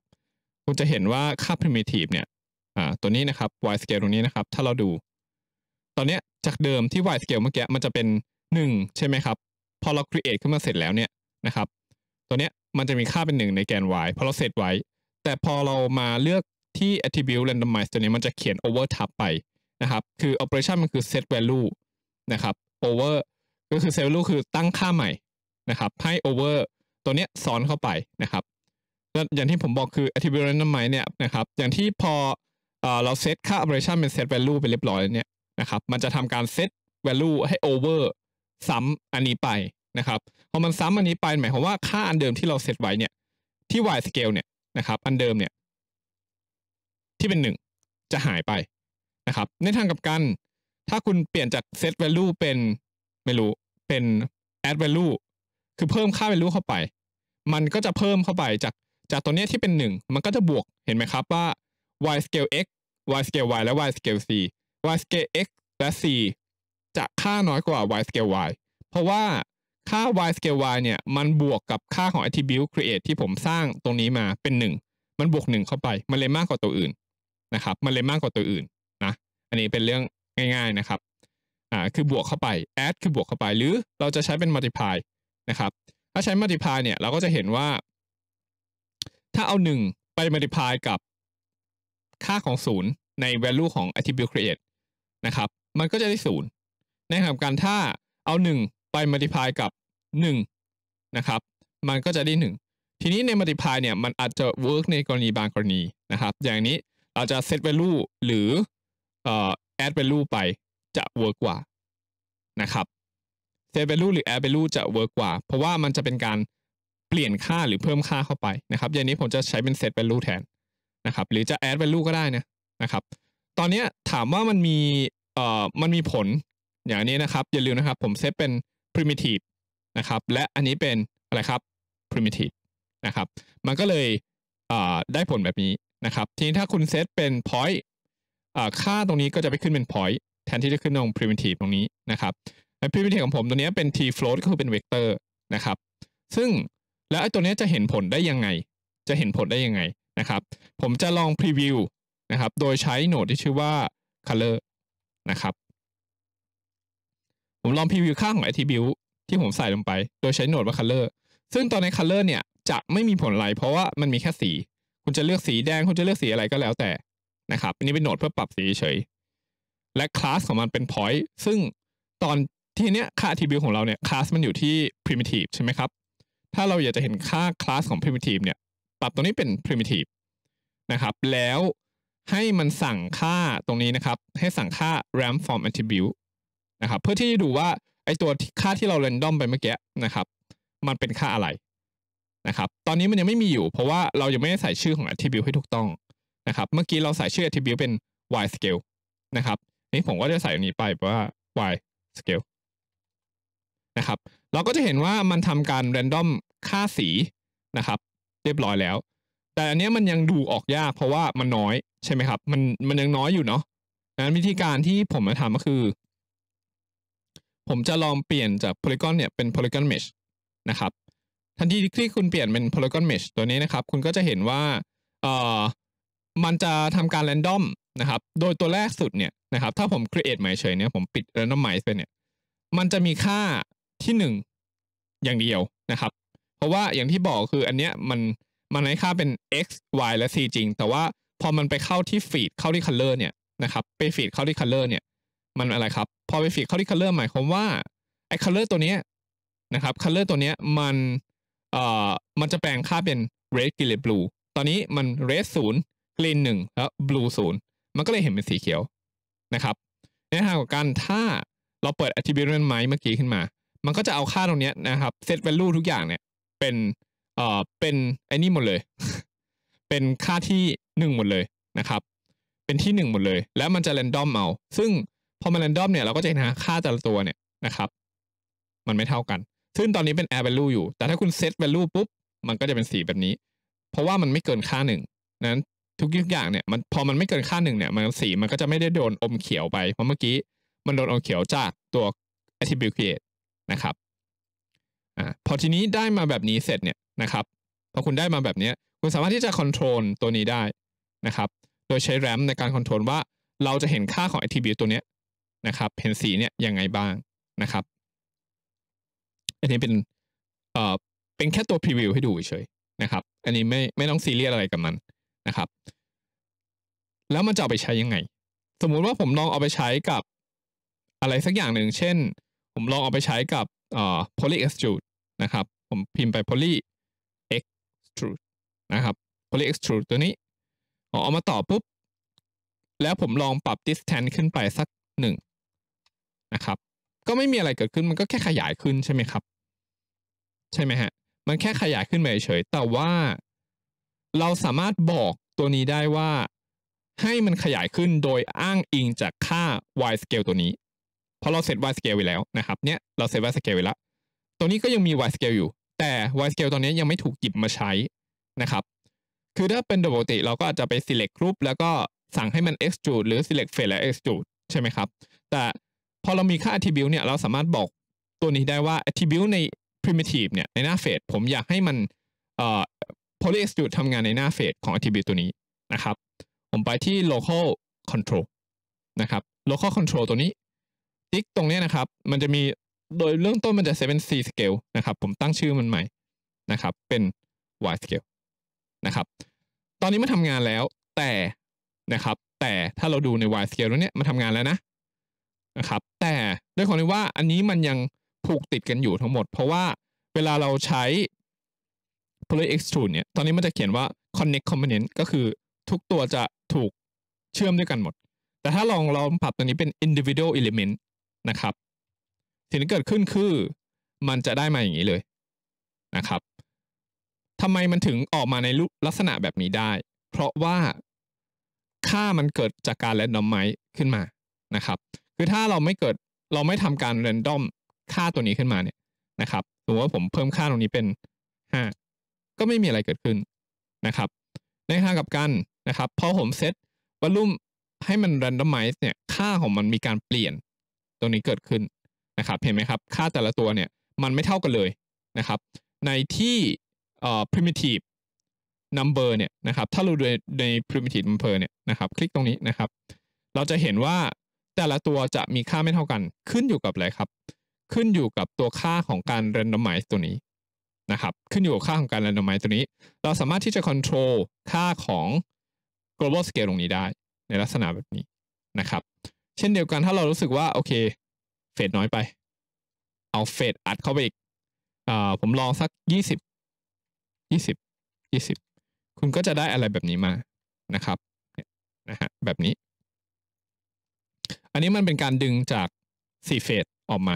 คุณจะเห็นว่าค่า primitive เนี่ย อ่าตัวนี้นะครับ y scale ตรงนี้นะครับ ถ้าเราดู ตอนนี้จากเดิมที่ y scale เมื่อกี้มันจะเป็น 1 ใช่ไหมครับพอเราครีเอทขึ้นมาเสร็จแล้วเนี่ยนะครับตัวเนี้ยมันจะมีค่าเป็นหนึ่งในแกน y พอเราเซตไว้ แต่พอเรามาเลือกที่ attribute randomize ตัวนี้มันจะเขียน over t o p ไปนะครับคือ operation มันคือ set value นะครับ over ก็คือ set value คือตั้งค่าใหม่นะครับให้ over ตัวเนี้ยซ้อนเข้าไปนะครับแล้วอย่างที่ผมบอกคือ attribute randomize เนี่ยนะครับอย่างที่พอเราเซตค่า operation เป็น set value ไปเรียบร้อยเนี่ยนะครับมันจะทำการ set value ให้ over ซ้ำอันนี้ไปนะครับ พอมันซ้ำอันนี้ไปหมายความว่าค่าอันเดิมที่เราเซตไว้เนี่ยที่ y scale เนี่ยนะครับอันเดิมเนี่ย ที่เป็นหนึ่งจะหายไปนะครับ ในทางกับกัน ถ้าคุณเปลี่ยนจาก set value เป็นไม่รู้เป็น add value คือเพิ่มค่า value เข้าไป มันก็จะเพิ่มเข้าไปจากจากตัวเนี้ยที่เป็นหนึ่งมันก็จะบวกเห็นไหมครับว่า y scale x y scale y และ y scale c y scale x และ c จะค่าน้อยกว่า y scale y เพราะว่าค่า y scale y เนี่ยมันบวกกับค่าของ attribute create ที่ผมสร้างตรงนี้มาเป็น 1 มันบวก 1 เข้าไป มันเลยมากกว่าตัวอื่นนะครับ มันเลยมากกว่าตัวอื่นนะ อันนี้เป็นเรื่องง่ายๆนะครับ อ่า คือบวกเข้าไป add คือบวกเข้าไป หรือเราจะใช้เป็น multiply นะครับ ถ้าใช้ multiply เนี่ย เราก็จะเห็นว่า ถ้าเอา1ไป multiply กับค่าของ0ใน value ของ attribute create นะครับ มันก็จะได้ 0นะครับการถ้าเอา 1 ไปมัลติพายกับ1นะครับ มันก็จะได้1ทีนี้ในมัลติพายเนี่ยมันอาจจะเวิร์กในกรณีบางกรณีนะครับ อย่างนี้เราจะเซตเวลูหรือเอ่อแอดเวลูไปจะเวิร์กกว่านะครับเซตเวลูหรือแอดเวลูจะเวิร์กกว่า เพราะว่ามันจะเป็นการเปลี่ยนค่าหรือเพิ่มค่าเข้าไปนะครับ อย่างนี้ผมจะใช้เป็นเซตเวลูแทนนะครับ หรือจะแอดเวลูก็ได้นะนะครับ ตอนนี้ถามว่ามันมีเอ่อมันมีผลอย่างนี้นะครับอย่าลืมนะครับ ผมเซตเป็น primitive นะครับ และอันนี้เป็นอะไรครับ primitive นะครับ มันก็เลยได้ผลแบบนี้นะครับ ทีนี้ถ้าคุณเซตเป็น point ค่าตรงนี้ก็จะไปขึ้นเป็น point แทนที่จะขึ้นตรง primitive ตรงนี้นะครับอ้ primitive ของผมตัวนี้เป็น t float ก็คือเป็นเวกเตอร์นะครับ ซึ่งแล้วไอ้ตัวนี้จะเห็นผลได้ยังไง จะเห็นผลได้ยังไงนะครับ ผมจะลอง preview นะครับโดยใช้โหนดที่ชื่อว่า color นะครับผมลองพรีวิวค่าของ attribute ที่ผมใส่ลงไป โดยใช้โหนดว่า color ซึ่งตอนใน color เนี่ยจะไม่มีผลอะไรเพราะว่ามันมีแค่สี คุณจะเลือกสีแดงคุณจะเลือกสีอะไรก็แล้วแต่นะครับอันนี้เป็นโหนดเพื่อปรับสีเฉย และ class ของมันเป็น point ซึ่งตอนทีเนี้ยค่า attribute ของเราเนี่ย class มันอยู่ที่ primitive ใช่ไหมครับ ถ้าเราอยากจะเห็นค่า class ของ primitive เนี่ย ปรับตรงนี้เป็น primitive นะครับแล้วให้มันสั่งค่าตรงนี้นะครับ ให้สั่งค่า ramp f r m attribute นะครับเพื่อที่จะดูว่าไอตัวค่าที่เราเรนดอมไปเมื่อกี้นะครับ มันเป็นค่าอะไรนะครับ ตอนนี้มันยังไม่มีอยู่ เพราะว่าเรายังไม่ได้ใส่ชื่อของ attribute ให้ถูกต้องนะครับ เมื่อกี้เราใส่ชื่อ attribute เป็น y scale นะครับ นี่ผมก็จะใส่อันนี้ไปว่า y scale นะครับเราก็จะเห็นว่ามันทำการเรนดอมค่าสีนะครับ เรียบร้อยแล้ว แต่อันนี้มันยังดูออกยาก เพราะว่ามันน้อยใช่ไหมครับ มันมันยังน้อยอยู่เนาะนั้นวิธีการที่ผมจะทำก็คือผมจะลองเปลี่ยนจาก Polygon เนี่ยเป็น Polygon Mesh นะครับ ทันทีที่คุณเปลี่ยนเป็น Polygon Mesh ตัวนี้นะครับคุณก็จะเห็นว่าเอ่อมันจะทำการแรนดอมนะครับ โดยตัวแรกสุดเนี่ยนะครับถ้าผม create ใหม่เฉยเนี่ยผมปิด randomize ไปเนี่ยมันจะมีค่าที่ 1 อย่างเดียวนะครับ เพราะว่าอย่างที่บอกคืออันเนี้ยมันมันให้ค่าเป็น x y และ c จริง แต่ว่าพอมันไปเข้าที่ฟีดเข้าที่คัลเลอร์เนี่ยนะครับไปฟีดเข้าที่คัลเลอร์เนี่ยมันอะไรครับพอไปฟิกเข้าที่คัลเลอร์หมายความว่าไอ้คัลเลอร์ตัวนี้นะครับคัลเลอร์ตัวนี้มันเอ่อมันจะแปลงค่าเป็น red ก r e ลบ blue ตอนนี้มัน red ศูนย์กรีนหนึ่งแล้ว blue ศูนย์มันก็เลยเห็นเป็นสีเขียวนะครับในทางกับการถ้าเราเปิด attribute นนไหมเมื่อกี้ขึ้นมา มันก็จะเอาค่าตรงนี้นะครับ set value ทุกอย่างเนี่ย เป็นเอ่อเป็นไอ้นี่หมดเลย เป็นค่าที่หนึ่งหมดเลยนะครับ เป็นที่หนึ่งหมดเลย แล้วมันจะ random เอาซึ่งพอมันแรนดอมเนี่ยเราก็จะเห็นนะค่าแต่ละตัวเนี่ยนะครับ มันไม่เท่ากัน ซึ่งตอนนี้เป็น air value อยู่ แต่ถ้าคุณเซต value ปุ๊บมันก็จะเป็นสีแบบนี้ เพราะว่ามันไม่เกินค่าหนึ่งนั้นทุกอย่างเนี่ยมันพอมันไม่เกินค่าหนึ่งเนี่ยมันสีมันก็จะไม่ได้โดนอมเขียวไปเพราะเมื่อกี้มันโดนอมเขียวจากตัว attribute create นะครับอ่าพอทีนี้ได้มาแบบนี้เสร็จเนี่ยนะครับพอคุณได้มาแบบนี้คุณสามารถที่จะคอนโทรลตัวนี้ได้นะครับ โดยใช้แรมในการคอนโทรลว่าเราจะเห็นค่าของ attribute ตัวนี้นะครับเพนสีเนี่ยยังไงบ้างนะครับ อันนี้เป็นเอ่อเป็นแค่ตัวพรีวิวให้ดูเฉยนะครับ อันนี้ไม่ไม่ต้องซีเรียสอะไรกับมันนะครับ แล้วมันจะเอาไปใช้ยังไง สมมุติว่าผมลองเอาไปใช้กับอะไรสักอย่างหนึ่ง เช่น ผมลองเอาไปใช้กับเอ่อ poly extrude นะครับ ผมพิมพ์ไป poly extrude นะครับ poly extrude ตัวนี้เอามาต่อปุ๊บแล้วผมลองปรับ distance ขึ้นไปสักหนึ่งนะครับก็ไม่มีอะไรเกิดขึ้นมันก็แค่ขยายขึ้นใช่ไหมครับใช่ไหมฮะมันแค่ขยายขึ้นไปเฉยแต่ว่าเราสามารถบอกตัวนี้ได้ว่าให้มันขยายขึ้นโดยอ้างอิงจากค่า y scale ตัวนี้พอเราเซต y scale ไว้แล้วนะครับเนี่ยเราเซต y scale ไว้แล้วตัวนี้ก็ยังมี y scale อยู่ แต่ y scale ตอนนี้ยังไม่ถูกหยิบมาใช้นะครับคือถ้าเป็นปกติเราก็อาจจะไป select group แล้วก็สั่งให้มัน extrude หรือ select face และ extrude ใช่ไหมครับ แต่พอเรามีค่า attribute เนี่ยเราสามารถบอกตัวนี้ได้ว่า attribute ใน primitive เนี่ยในหน้าเฟสผมอยากให้มันเอ่อ poly execute ทำงานในหน้าเฟสของ attribute ตัวนี้นะครับ ผมไปที่ local control นะครับ local control ตัวนี้ ติ๊กตรงนี้นะครับ มันจะมีโดยเรื่องต้นมันจะเป็น C scale นะครับ ผมตั้งชื่อมันใหม่นะครับ เป็น Y scale นะครับตอนนี้มันทำงานแล้วแต่นะครับ แต่ถ้าเราดูใน Y scale แล้วเนี่ยมันทำงานแล้วนะนะครับแต่ด้วยความที่ว่าอันนี้มันยังผูกติดกันอยู่ทั้งหมด เพราะว่าเวลาเราใช้ poly extrude เนี่ยตอนนี้มันจะเขียนว่า connect component ก็คือทุกตัวจะถูกเชื่อมด้วยกันหมด แต่ถ้าลองเราปรับตัวนี้เป็น individual element นะครับ สิ่งที่เกิดขึ้นคือมันจะได้มาอย่างนี้เลยนะครับทำไมมันถึงออกมาในลักษณะแบบนี้ได้ เพราะว่าค่ามันเกิดจากการแรนดอมไมซ์ขึ้นมานะครับคือถ้าเราไม่เกิดเราไม่ทำการเรนดอมค่าตัวนี้ขึ้นมาเนี่ยนะครับสมมติว่าผมเพิ่มค่าตรงนี้เป็นห้าก็ไม่มีอะไรเกิดขึ้นนะครับในทางกับกันนะครับพอผมเซตวอลลุ่มให้มัน r นดอมไมซ์เนี่ย ค่าของมันมีการเปลี่ยนตรงนี้เกิดขึ้นนะครับเห็นไหมครับ ค่าแต่ละตัวเนี่ย มันไม่เท่ากันเลยนะครับ ในที่ primitive number เนี่ยนะครับ ถ้าเราดูใน primitive number เนี่ยนะครับ คลิกตรงนี้นะครับ เราจะเห็นว่าแต่ละตัวจะมีค่าไม่เท่ากัน ขึ้นอยู่กับอะไรครับ ขึ้นอยู่กับตัวค่าของการเรนดอมไมซ์ตัวนี้ นะครับ ขึ้นอยู่กับค่าของการเรนดอมไมซ์ตัวนี้ เราสามารถที่จะควบคุมค่าของ global scale ตรงนี้ได้ ในลักษณะแบบนี้นะครับ เช่นเดียวกันถ้าเรารู้สึกว่าโอเคเฟดน้อยไป เอาเฟดอัดเข้าไปอีกอ่าผมลองสักยี่สิบยี่สิบยี่สิบคุณก็จะได้อะไรแบบนี้มานะครับนะฮะแบบนี้อันนี้มันเป็นการดึงจากสี่เฟสออกมา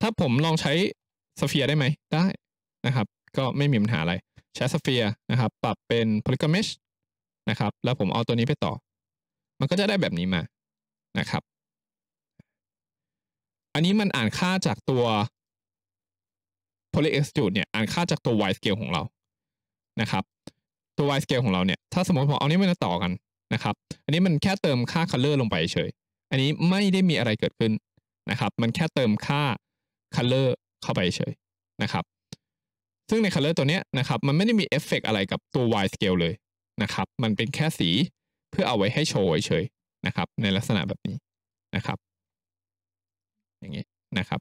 ถ้าผมลองใช้สเฟียได้ไหม ได้นะครับ ก็ไม่มีปัญหาอะไร ใช้สเฟียนะครับ ปรับเป็นพ o ลิกรมิชนะครับ แล้วผมเอาตัวนี้ไปต่อ มันก็จะได้แบบนี้มา นะครับ อันนี้มันอ่านค่าจากตัว poly extrude เนี่ย อ่านค่าจากตัว y scale ของเรา นะครับ ตัว y scale ของเราเนี่ย ถ้าสมมติผมเอานี้มาต่อกันนะครับ อันนี้มันแค่เติมค่า color ลงไปเฉยอันนี้ไม่ได้มีอะไรเกิดขึ้นนะครับ มันแค่เติมค่า color เข้าไปเฉยนะครับ ซึ่งใน color ตัวเนี้ยนะครับมันไม่ได้มีเอฟเฟกอะไรกับตัว y scale เลยนะครับ มันเป็นแค่สีเพื่อเอาไว้ให้โชว์เฉยนะครับ ในลักษณะแบบนี้นะครับ อย่างนี้นะครับ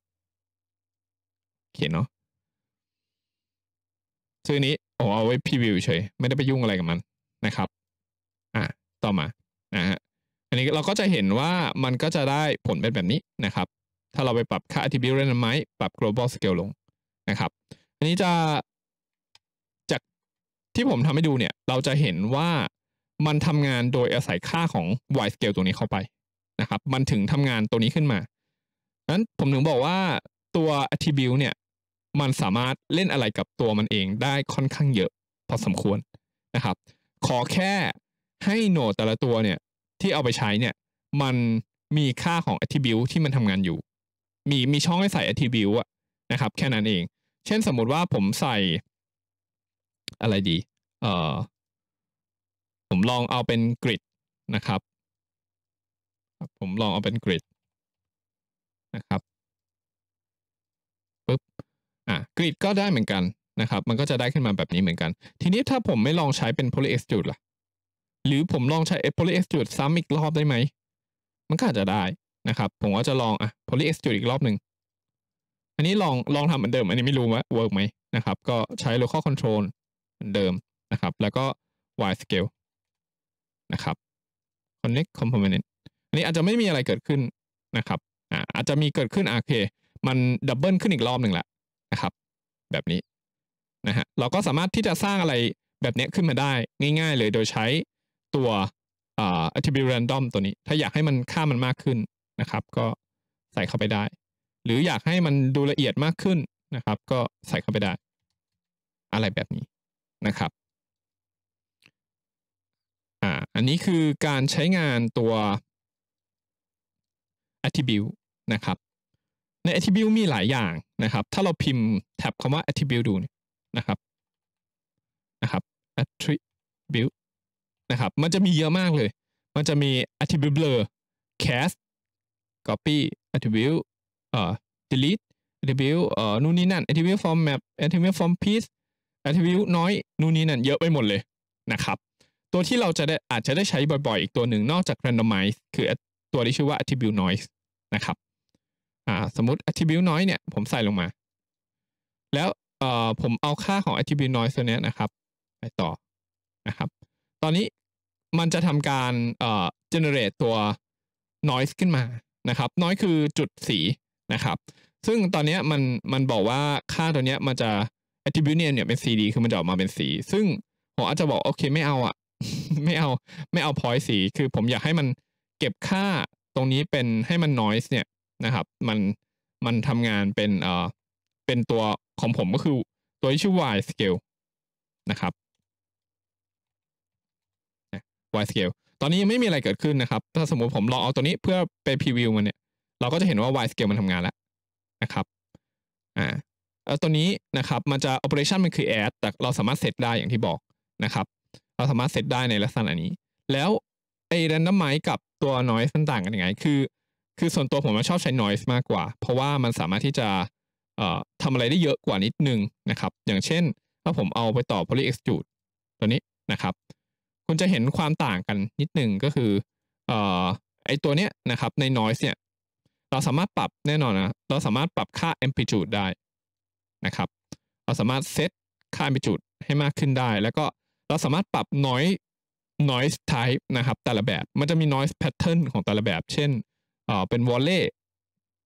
เขียนเนาะซื่อนี้โอเอาไว้พรีวิวเฉย ไม่ได้ไปยุ่งอะไรกับมันนะครับ อ่ะต่อมานะฮะอันนี้เราก็จะเห็นว่ามันก็จะได้ผลเป็นแบบนี้นะครับถ้าเราไปปรับค่า attribute r a n d o m ปรับ global scale ลงนะครับ อันนี้จะจากที่ผมทำให้ดูเนี่ย เราจะเห็นว่ามันทำงานโดยอาศัยค่าของ y scale ตัวนี้เข้าไปนะครับ มันถึงทำงานตัวนี้ขึ้นมานั้นผมถึงบอกว่าตัว attribute เนี่ย มันสามารถเล่นอะไรกับตัวมันเองได้ค่อนข้างเยอะพอสมควรนะครับ ขอแค่ให้โหนดแต่ละตัวเนี่ยที่เอาไปใช้เนี่ยมันมีค่าของ attribute ที่มันทำงานอยู่ มีมีช่องให้ใส่ attribute อะนะครับ แค่นั้นเอง เช่นสมมติว่าผมใส่อะไรดี เอ่อผมลองเอาเป็น grid นะครับ ผมลองเอาเป็น grid นะครับปุ๊บอ่ะ grid ก็ได้เหมือนกันนะครับ มันก็จะได้ขึ้นมาแบบนี้เหมือนกัน ทีนี้ถ้าผมไม่ลองใช้เป็น polyextrude ล่ะหรือผมลองใช้ poly x จุดซ้ำอีกรอบได้ไหม มันก็อาจจะได้นะครับ ผมก็จะลองอ่ะ poly x จุดอีกรอบหนึ่ง อันนี้ลองลองทำเหมือนเดิม อันนี้ไม่รู้ว่าเวิร์กไหมนะครับ ก็ใช้ local control เหมือนเดิมนะครับ แล้วก็ wide scale นะครับ connect component อันนี้อาจจะไม่มีอะไรเกิดขึ้นนะครับ อ่าอาจจะมีเกิดขึ้นโอเค มันดับเบิลขึ้นอีกรอบหนึ่งละนะครับ แบบนี้นะฮะ เราก็สามารถที่จะสร้างอะไรแบบนี้ขึ้นมาได้ง่าย ๆเลยโดยใช้ตัวอ่า attribute random ตัวนี้ ถ้าอยากให้มันค่ามันมากขึ้นนะครับ ก็ใส่เข้าไปได้ หรืออยากให้มันดูละเอียดมากขึ้นนะครับ ก็ใส่เข้าไปได้ อะไรแบบนี้นะครับอ่าอันนี้คือการใช้งานตัว attribute นะครับใน attribute มีหลายอย่างนะครับ ถ้าเราพิมพ์แท็บคำว่า attribute ดูนะครับนะครับ attribute นะครับ มันจะมีเยอะมากเลย มันจะมี attribute blur cast copy attribute เอ่อ delete attribute เอ่อ นู่นนี่นั่น attribute from map attribute from piece attribute น้อยนู่นนี่นั่น เยอะไปหมดเลยนะครับ ตัวที่เราจะได้อาจจะได้ใช้บ่อยๆ อีกตัวหนึ่งนอกจาก randomize คือตัวที่ชื่อว่า attribute noise นะครับ อ่า สมมติ attribute noise เนี่ย ผมใส่ลงมา แล้ว เอ่อ ผมเอาค่าของ attribute noise ตัวนี้นะครับ ไปต่อนะครับตอนนี้มันจะทำการเอ่อ generate ตัว noise ขึ้นมา นะครับ noise คือจุดสี นะครับ ซึ่งตอนนี้มันมันบอกว่าค่าตัวเนี้ยมันจะ attribute name เนี่ยเป็น cd คือมันจะออกมาเป็นสี ซึ่งผมอาจจะบอกโอเค ไม่เอาอะไม่เอา ไม่เอา point สี คือผมอยากให้มันเก็บค่าตรงนี้เป็นให้มัน noise เนี่ยนะครับ มันมันทำงานเป็นเอ่อเป็นตัวของผมก็คือตัวที่ชื่อ y scale นะครับ w i สเกลตอนนี้ยังไม่มีอะไรเกิดขึ้นนะครับ ถ้าสมมติผมลองเอาตัวนี้เพื่อไปพรีวิวมันเนี่ย เราก็จะเห็นว่าไวสเกลมันทำงานแล้วนะครับ อ่าแล้วตัวนี้นะครับ มันจะอเปอเรชันมันคือแอดแต่เราสามารถเซตได้อย่างที่บอกนะครับ เราสามารถเซตได้ในลักษณะนี้ แล้วไอ้รนน d o ไมค์กับตัวนอยส์ต่างกันยังไง คือ คือส่วนตัวผมชอบใช้นอยส์มากกว่า เพราะว่ามันสามารถที่จะ เออ่ทำอะไรได้เยอะกว่านิดนึงนะครับ อย่างเช่น ถ้าผมเอาไปต่อ poly extrude ตัวนี้นะครับคุณจะเห็นความต่างกันนิดหนึ่งก็คือเอ่อไอตัวเนี้ยนะครับใน noise เนี่ยเราสามารถปรับแน่นอนนะเราสามารถปรับค่า amplitude ได้นะครับ เราสามารถเซตค่า amplitude ให้มากขึ้นได้แล้วก็เราสามารถปรับ noise noise type นะครับ แต่ละแบบมันจะมี noise pattern ของแต่ละแบบเช่นเอ่อเป็น volley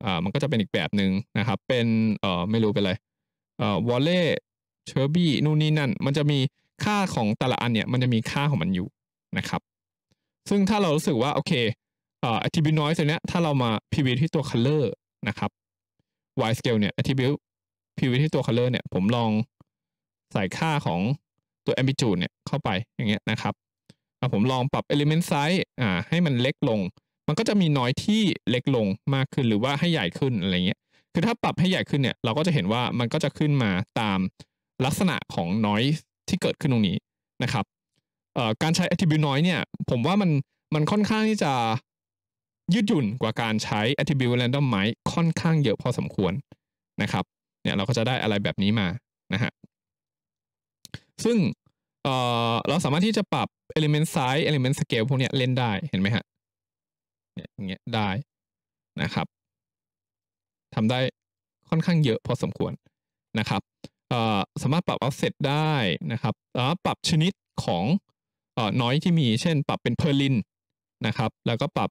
อ่ามันก็จะเป็นอีกแบบหนึ่งนะครับ เป็นเอ่อไม่รู้เป็นอะไรเอ่อล่เชอร์บี้นู่นนี่นั่นมันจะมีค่าของแต่ละอันเนี่ยมันจะมีค่าของมันอยู่นะครับ ซึ่งถ้าเรารู้สึกว่าโอเคเอ่อ attribute noise ตัวเนี้ยถ้าเรามา preview ที่ตัว color นะครับ y scale เนี่ย attribute preview ที่ตัว color เนี่ยผมลองใส่ค่าของตัว amplitude เนี่ยเข้าไปอย่างเงี้ยนะครับอผมลองปรับ element size อ่าให้มันเล็กลง มันก็จะมีน้อยที่เล็กลงมากขึ้นหรือว่าให้ใหญ่ขึ้นอะไรเงี้ยคือถ้าปรับให้ใหญ่ขึ้นเนี่ย เราก็จะเห็นว่ามันก็จะขึ้นมาตามลักษณะของ noise ที่เกิดขึ้นตรงนี้นะครับการใช้ attribute น้อยเนี่ย ผมว่ามันมันค่อนข้างที่จะยืดหยุ่นกว่าการใช้ attribute random ไหมค่อนข้างเยอะพอสมควรนะครับเนี่ยเราก็จะได้อะไรแบบนี้มานะฮะซึ่งเอ่อเราสามารถที่จะปรับ element size element scale พวกเนี้ยเล่นได้เห็นไหมฮะเนี่ยอย่างเงี้ยได้นะครับทำได้ค่อนข้างเยอะพอสมควรนะครับสามารถปรับ offset ได้นะครับสามารถปรับชนิดของน้อยที่มี เช่น ปรับเป็นเพอร์ลินนะครับ แล้วก็ปรับ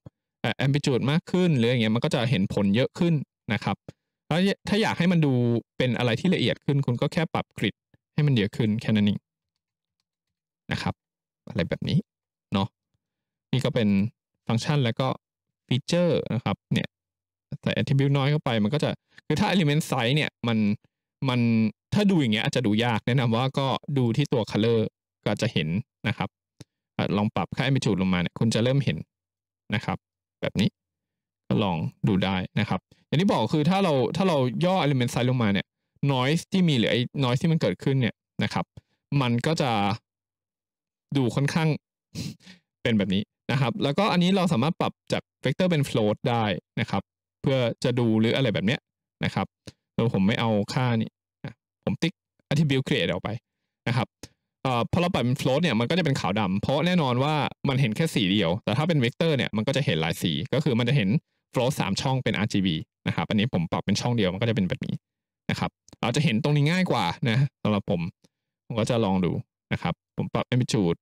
แอมพลิจูดมากขึ้นหรืออย่างเงี้ย มันก็จะเห็นผลเยอะขึ้นนะครับแล้วถ้าอยากให้มันดูเป็นอะไรที่ละเอียดขึ้น คุณก็แค่ปรับกริดให้มันเยอะขึ้นแค่นั้นเองนะครับ อะไรแบบนี้เนาะ นี่ก็เป็นฟังก์ชันแล้วก็ฟีเจอร์นะครับ เนี่ยใส่ attribute น้อยเข้าไป มันก็จะ คือถ้า element size เนี่ยมันมันถ้าดูอย่างเงี้ยอาจจะดูยากแนะนำว่าก็ดูที่ตัวคเลอร์ก็จะเห็นนะครับ ลองปรับค่า a อม l i t u ลงมาเนี่ยคุณจะเริ่มเห็นนะครับ แบบนี้ก็ลองดูได้นะครับอย่างที่บอกคือถ้าเราถ้าเราย่อ element size ลงมาเนี่ย noise ที่มีหรือไอ้ noise ที่มันเกิดขึ้นเนี่ยนะครับ มันก็จะดูค่อนข้างเป็นแบบนี้นะครับ แล้วก็อันนี้เราสามารถปรับจากเวกเตอร์เป็น float ได้นะครับ เพื่อจะดูหรืออะไรแบบเนี้ยนะครับเราผมไม่เอาค่านี้ผมติ๊กอธิบิ b u t e เ r e ออกไปนะครับอพอเราปล่อยเป็นโฟลต์เนี่ยมันก็จะเป็นขาวดำ เพราะแน่นอนว่ามันเห็นแค่สีเดียว แต่ถ้าเป็นเวกเตอร์เนี่ยมันก็จะเห็นหลายสี ก็คือมันจะเห็นโฟลต์สามช่องเป็น RGB นะครับ อันนี้ผมปรับเป็นช่องเดียวมันก็จะเป็นแบบนี้นะครับ เราจะเห็นตรงนี้ง่ายกว่านะสำหรับผมผมก็จะลองดูนะครับ ผมปรับ amplitude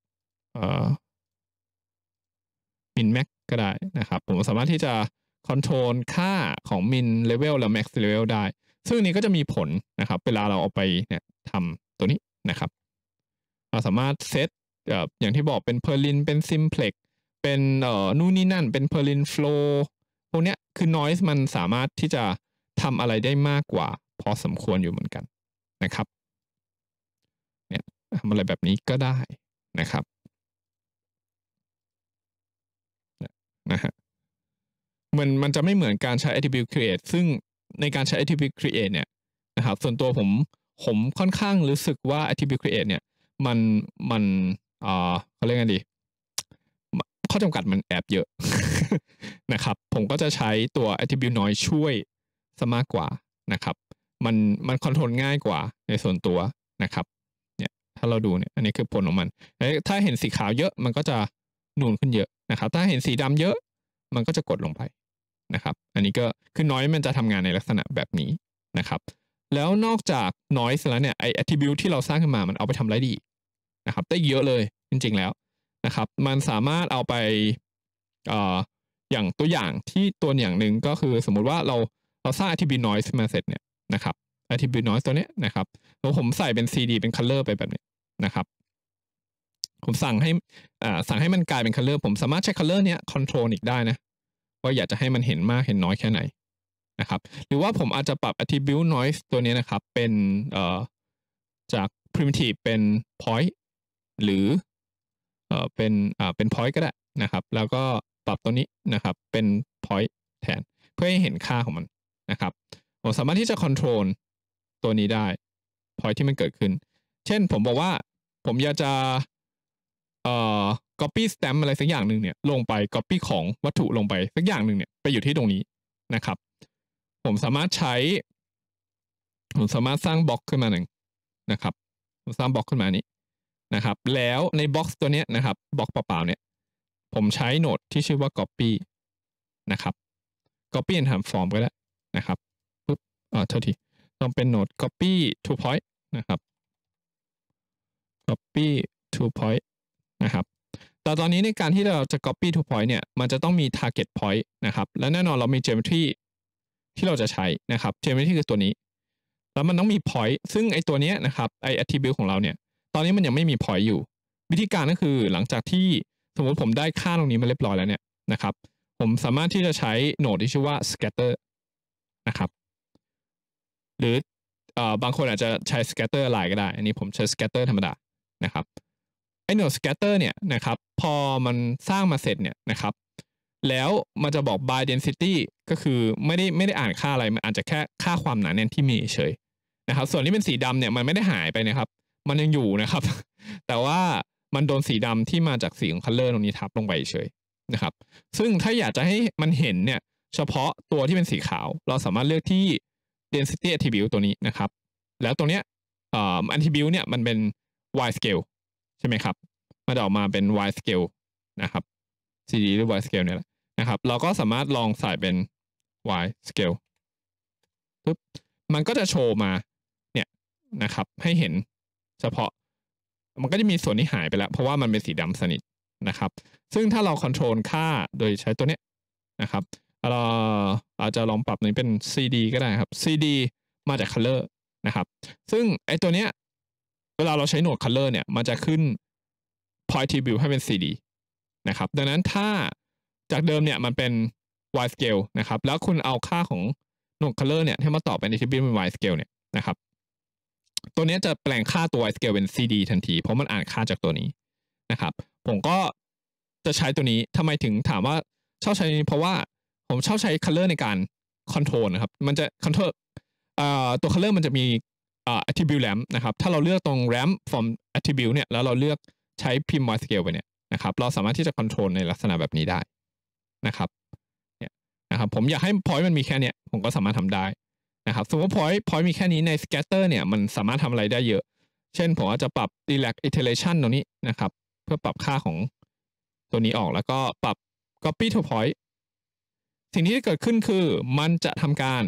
เอ่อ min max ก็ได้นะครับผมสามารถที่จะคอนโทรลค่าของ min level และ max level ได้ซึ่งนี้ก็จะมีผลนะครับ เวลาเราเอาไปเนี่ยทำตัวนี้นะครับเราสามารถเซตอย่างที่บอกเป็นเพอร์ลินเป็นซิมเพล็กเป็นเอ่อนู่นนี่นั่นเป็นเพอร์ลินโฟลพวกเนี้ยคือ noise มันสามารถที่จะทำอะไรได้มากกว่าพอสมควรอยู่เหมือนกันนะครับเนี่ยทำอะไรแบบนี้ก็ได้นะครับนะฮะมันมันจะไม่เหมือนการใช้ attribute create ซึ่งในการใช้ attribute create เนี่ยนะครับ ส่วนตัวผมผมค่อนข้างรู้สึกว่า attribute create เนี่ยมันมันเอ่อเขาเรียกไงดี ข้อจำกัดมันแอบเยอะนะครับผมก็จะใช้ตัว attribute น้อยช่วยซะมากกว่านะครับ มันมันคอนโทรลง่ายกว่าในส่วนตัวนะครับเนี่ยถ้าเราดูเนี่ยอันนี้คือผลของมันถ้าเห็นสีขาวเยอะมันก็จะนูนขึ้นเยอะนะครับ ถ้าเห็นสีดำเยอะมันก็จะกดลงไปนะครับ อันนี้ก็คือ noise มันจะทำงานในลักษณะแบบนี้นะครับ แล้วนอกจาก noise แล้วเนี่ยไอ attribute ที่เราสร้างขึ้นมามันเอาไปทำอะไรดีนะครับ ได้เยอะเลยจริง ๆแล้วนะครับมันสามารถเอาไปออย่างตัวอย่างที่ตัวอย่างหนึ่งก็คือสมมุติว่าเราเราสร้าง attribute noise มาเสร็จเนี่ยนะครับ attribute noise ตัวเนี้ยนะครับแล้วผมใส่เป็น cd เป็น color ไปแบบนี้นะครับ ผมสั่งให้สั่งให้มันกลายเป็น color ผมสามารถใช้ color เนี้ย control อีกได้นะว่าอยากจะให้มันเห็นมากเห็นน้อยแค่ไหนนะครับหรือว่าผมอาจจะปรับ attribute noise ตัวนี้นะครับ เป็นเอ่อจาก primitive เป็น point หรือเอ่อเป็นอ่าเป็น point ก็ได้นะครับ แล้วก็ปรับตัวนี้นะครับ เป็น point แทนเพื่อให้เห็นค่าของมันนะครับ ผมสามารถที่จะ control ตัวนี้ได้ point ที่มันเกิดขึ้น เช่นผมบอกว่าผมอยากจะเอ่อก c ป p y s t a m มอะไรสักอย่างหนึ่งเนี่ยลงไปก c ปี้ของวัตถุลงไป สักอย่างหนึ่งเนี่ยไปอยู่ที่ตรงนี้นะครับผมสามารถใช้ ผมสามารถสร้างบล็อกขึ้นมาหนึ่งนะครับผมสร้างบล็อกขึ้นมานี้นะครับ แล้วในบ็อกซ์ตัวเนี้ยนะครับบล็อกเปล่าๆเนี่ย ผมใช้โหนดที่ชื่อว่า Copy นะครับ Copy and Transform ก็ได้นะครับปุ๊บอ่อเท่าที่ต้องเป็นโหนด Copy to Point นะครับ Copy to Point แต่ตอนนี้ในการที่เราจะ copy to point เนี่ยมันจะต้องมี target point นะครับ และแน่นอนเรามี geometry ที่เราจะใช้นะครับ geometry คือตัวนี้แล้วมันต้องมี point ซึ่งไอตัวนี้นะครับไอ attribute ของเราเนี่ย ตอนนี้มันยังไม่มี point อยู่ วิธีการก็คือหลังจากที่สมมติผมได้ค่าตรงนี้มาเรียบร้อยแล้วเนี่ยนะครับ ผมสามารถที่จะใช้โหนดที่ชื่อว่า scatter นะครับหรืออบางคนอาจจะใช้ scatter ลายก็ได้ อันนี้ผมใช้ scatter ธรรมดานะครับไอหน่วยสแกตเตอร์เนี่ยนะครับพอมันสร้างมาเสร็จเนี่ยนะครับ แล้วมันจะบอก by density ก็คือไม่ได้ไม่ได้อ่านค่าอะไรมันอาจจะแค่ค่าความหนาแน่นที่มีเฉยนะครับ ส่วนที่เป็นสีดำเนี่ยมันไม่ได้หายไปนะครับ มันยังอยู่นะครับ แต่ว่ามันโดนสีดำที่มาจากสีของคัลเลอร์ตรงนี้ทับลงไปเฉยนะครับ ซึ่งถ้าอยากจะให้มันเห็นเนี่ยเฉพาะตัวที่เป็นสีขาว เราสามารถเลือกที่ density attribute ตัวนี้นะครับแล้วตัวเนี้ยอ่า attribute เนี่ยมันเป็น wide scale ใช่ไหมครับมันจะออกมาเป็น wide scale นะครับ CD หรือ wide scale เนี่ยแหละนะครับ เราก็สามารถลองใส่เป็น wide scale ปุ๊บ มันก็จะโชว์มา เนี่ยนะครับ ให้เห็นเฉพาะ มันก็จะมีส่วนที่หายไปแล้ว เพราะว่ามันเป็นสีดำสนิทนะครับ ซึ่งถ้าเราคอนโทรลค่าโดยใช้ตัวเนี้ยนะครับ เราอาจจะลองปรับนี้เป็น CD ก็ได้ครับ CD มาจาก color นะครับ ซึ่งไอตัวเนี้ยเวลาเราใช้โหนดคัลเลอร์เนี่ยมันจะขึ้น point of v i e w ให้เป็น 4D นะครับ ดังนั้นถ้าจากเดิมเนี่ยมันเป็น wide scale นะครับ แล้วคุณเอาค่าของโหนดคัลเลอร์เนี่ยให้มาต่อเป็น attribute เป็น wide scale เนี่ยนะครับ ตัวนี้จะแปลงค่าตัว wide scale เป็น 4D ทันทีเพราะมันอ่านค่าจากตัวนี้นะครับ ผมก็จะใช้ตัวนี้ทำไมถึงถามว่าชอบใช้นี้ เพราะว่าผมชอบใช้คัลเลอร์ในการ control นะครับ มันจะ control ตัวคัลเลอร์มันจะมี attribute ramp นะครับ ถ้าเราเลือกตรง ramp from attribute เนี่ย แล้วเราเลือกใช้พิมพ์ y scale ไปเนี่ยนะครับ เราสามารถที่จะ control ในลักษณะแบบนี้ได้นะครับ เนี่ยนะครับ ผมอยากให้ point มันมีแค่เนี้ยผมก็สามารถทำได้นะครับสมมติ point point มีแค่นี้ใน scatter เนี่ย มันสามารถทำอะไรได้เยอะ เช่น ผมอาจจะปรับ relax iteration ตรงนี้นะครับ เพื่อปรับค่าของตัวนี้ออก แล้วก็ปรับ copy to point สิ่งที่เกิดขึ้นคือมันจะทำการ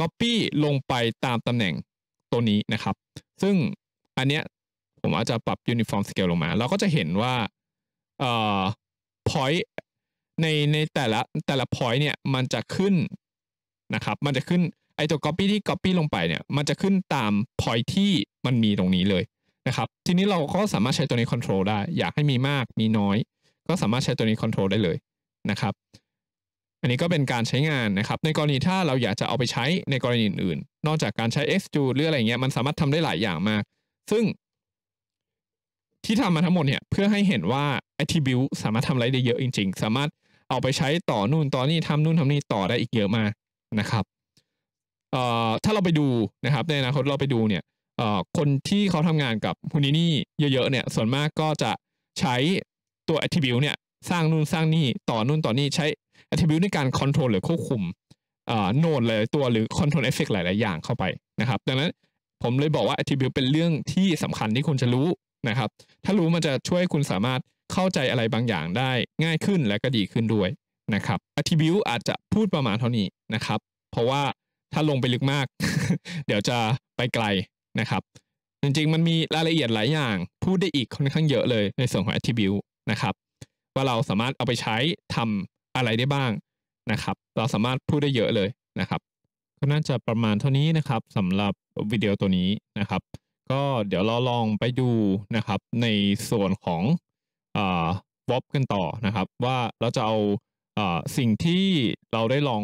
Copy ลงไปตามตำแหน่งตัวนี้นะครับ ซึ่งอันเนี้ยผมอาจจะปรับ uniform scale ลงมา เราก็จะเห็นว่าเอ่อ point ในในแต่ละแต่ละ point เนี่ย มันจะขึ้นนะครับ มันจะขึ้นไอตัว copy ที่ copy ลงไปเนี่ย มันจะขึ้นตาม point ที่มันมีตรงนี้เลยนะครับ ทีนี้เราก็สามารถใช้ตัวนี้ control ได้ อยากให้มีมาก มีน้อย ก็สามารถใช้ตัวนี้ control ได้เลยนะครับอันนี้ก็เป็นการใช้งานนะครับ ในกรณีถ้าเราอยากจะเอาไปใช้ในกรณีอื่นๆ นอกจากการใช้ x j หรืออะไรเงี้ยมันสามารถทำได้หลายอย่างมาก ซึ่ง ที่ทำมาทั้งหมดเนี่ยเพื่อให้เห็นว่า attribute สามารถทำอะไรได้เยอะจริง ๆ สามารถเอาไปใช้ต่อนู่นต่อนี่ทำนู่นทำนี่ต่อได้อีกเยอะมากนะครับเอ่อถ้าเราไปดูนะครับในอนาคตเราไปดูเนี่ยเอ่อคนที่เขาทำงานกับฮูนินี่เยอะๆ เนี่ยส่วนมากก็จะใช้ตัว attribute เนี่ย สร้างนู่นสร้างนี่ต่อนู่นต่อนี่ใช้ a ทิบิวต์ในการคอนโทรลหรือควบคุมโนดเลยตัวหรือคอนโทรลเอฟเฟกหลาย ๆ อย่างเข้าไปนะครับดังนั้นผมเลยบอกว่าอทริบิวต์เป็นเรื่องที่สำคัญที่คุณจะรู้นะครับถ้ารู้ มันจะช่วยคุณสามารถเข้าใจอะไรบางอย่างได้ง่ายขึ้นและก็ดีขึ้นด้วยนะครับอทริบิวต์อาจจะพูดประมาณเท่านี้นะครับ เพราะว่าถ้าลงไปลึกมาก เดี๋ยวจะไปไกลนะครับ จริง ๆ มันมีรายละเอียดหลายอย่าง พูดได้อีกค่อนข้างเยอะเลยในส่วนของอทริบิวต์นะครับว่าเราสามารถเอาไปใช้ทอะไรได้บ้างนะครับ เราสามารถพูดได้เยอะเลยนะครับก็น่าจะประมาณเท่านี้นะครับสำหรับวิดีโอตัวนี้นะครับ ก็เดี๋ยวเราลองไปดูนะครับในส่วนของวอบกันต่อนะครับ ว่าเราจะเอาสิ่งที่เราได้ลอง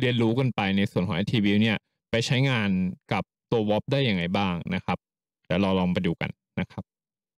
เรียนรู้กันไป ในส่วนของ a t v ว e w เนี่ย ไปใช้งานกับตัววอบได้อย่างไรบ้างนะครับ เดี๋ยวเราลองไปดูกันนะครับ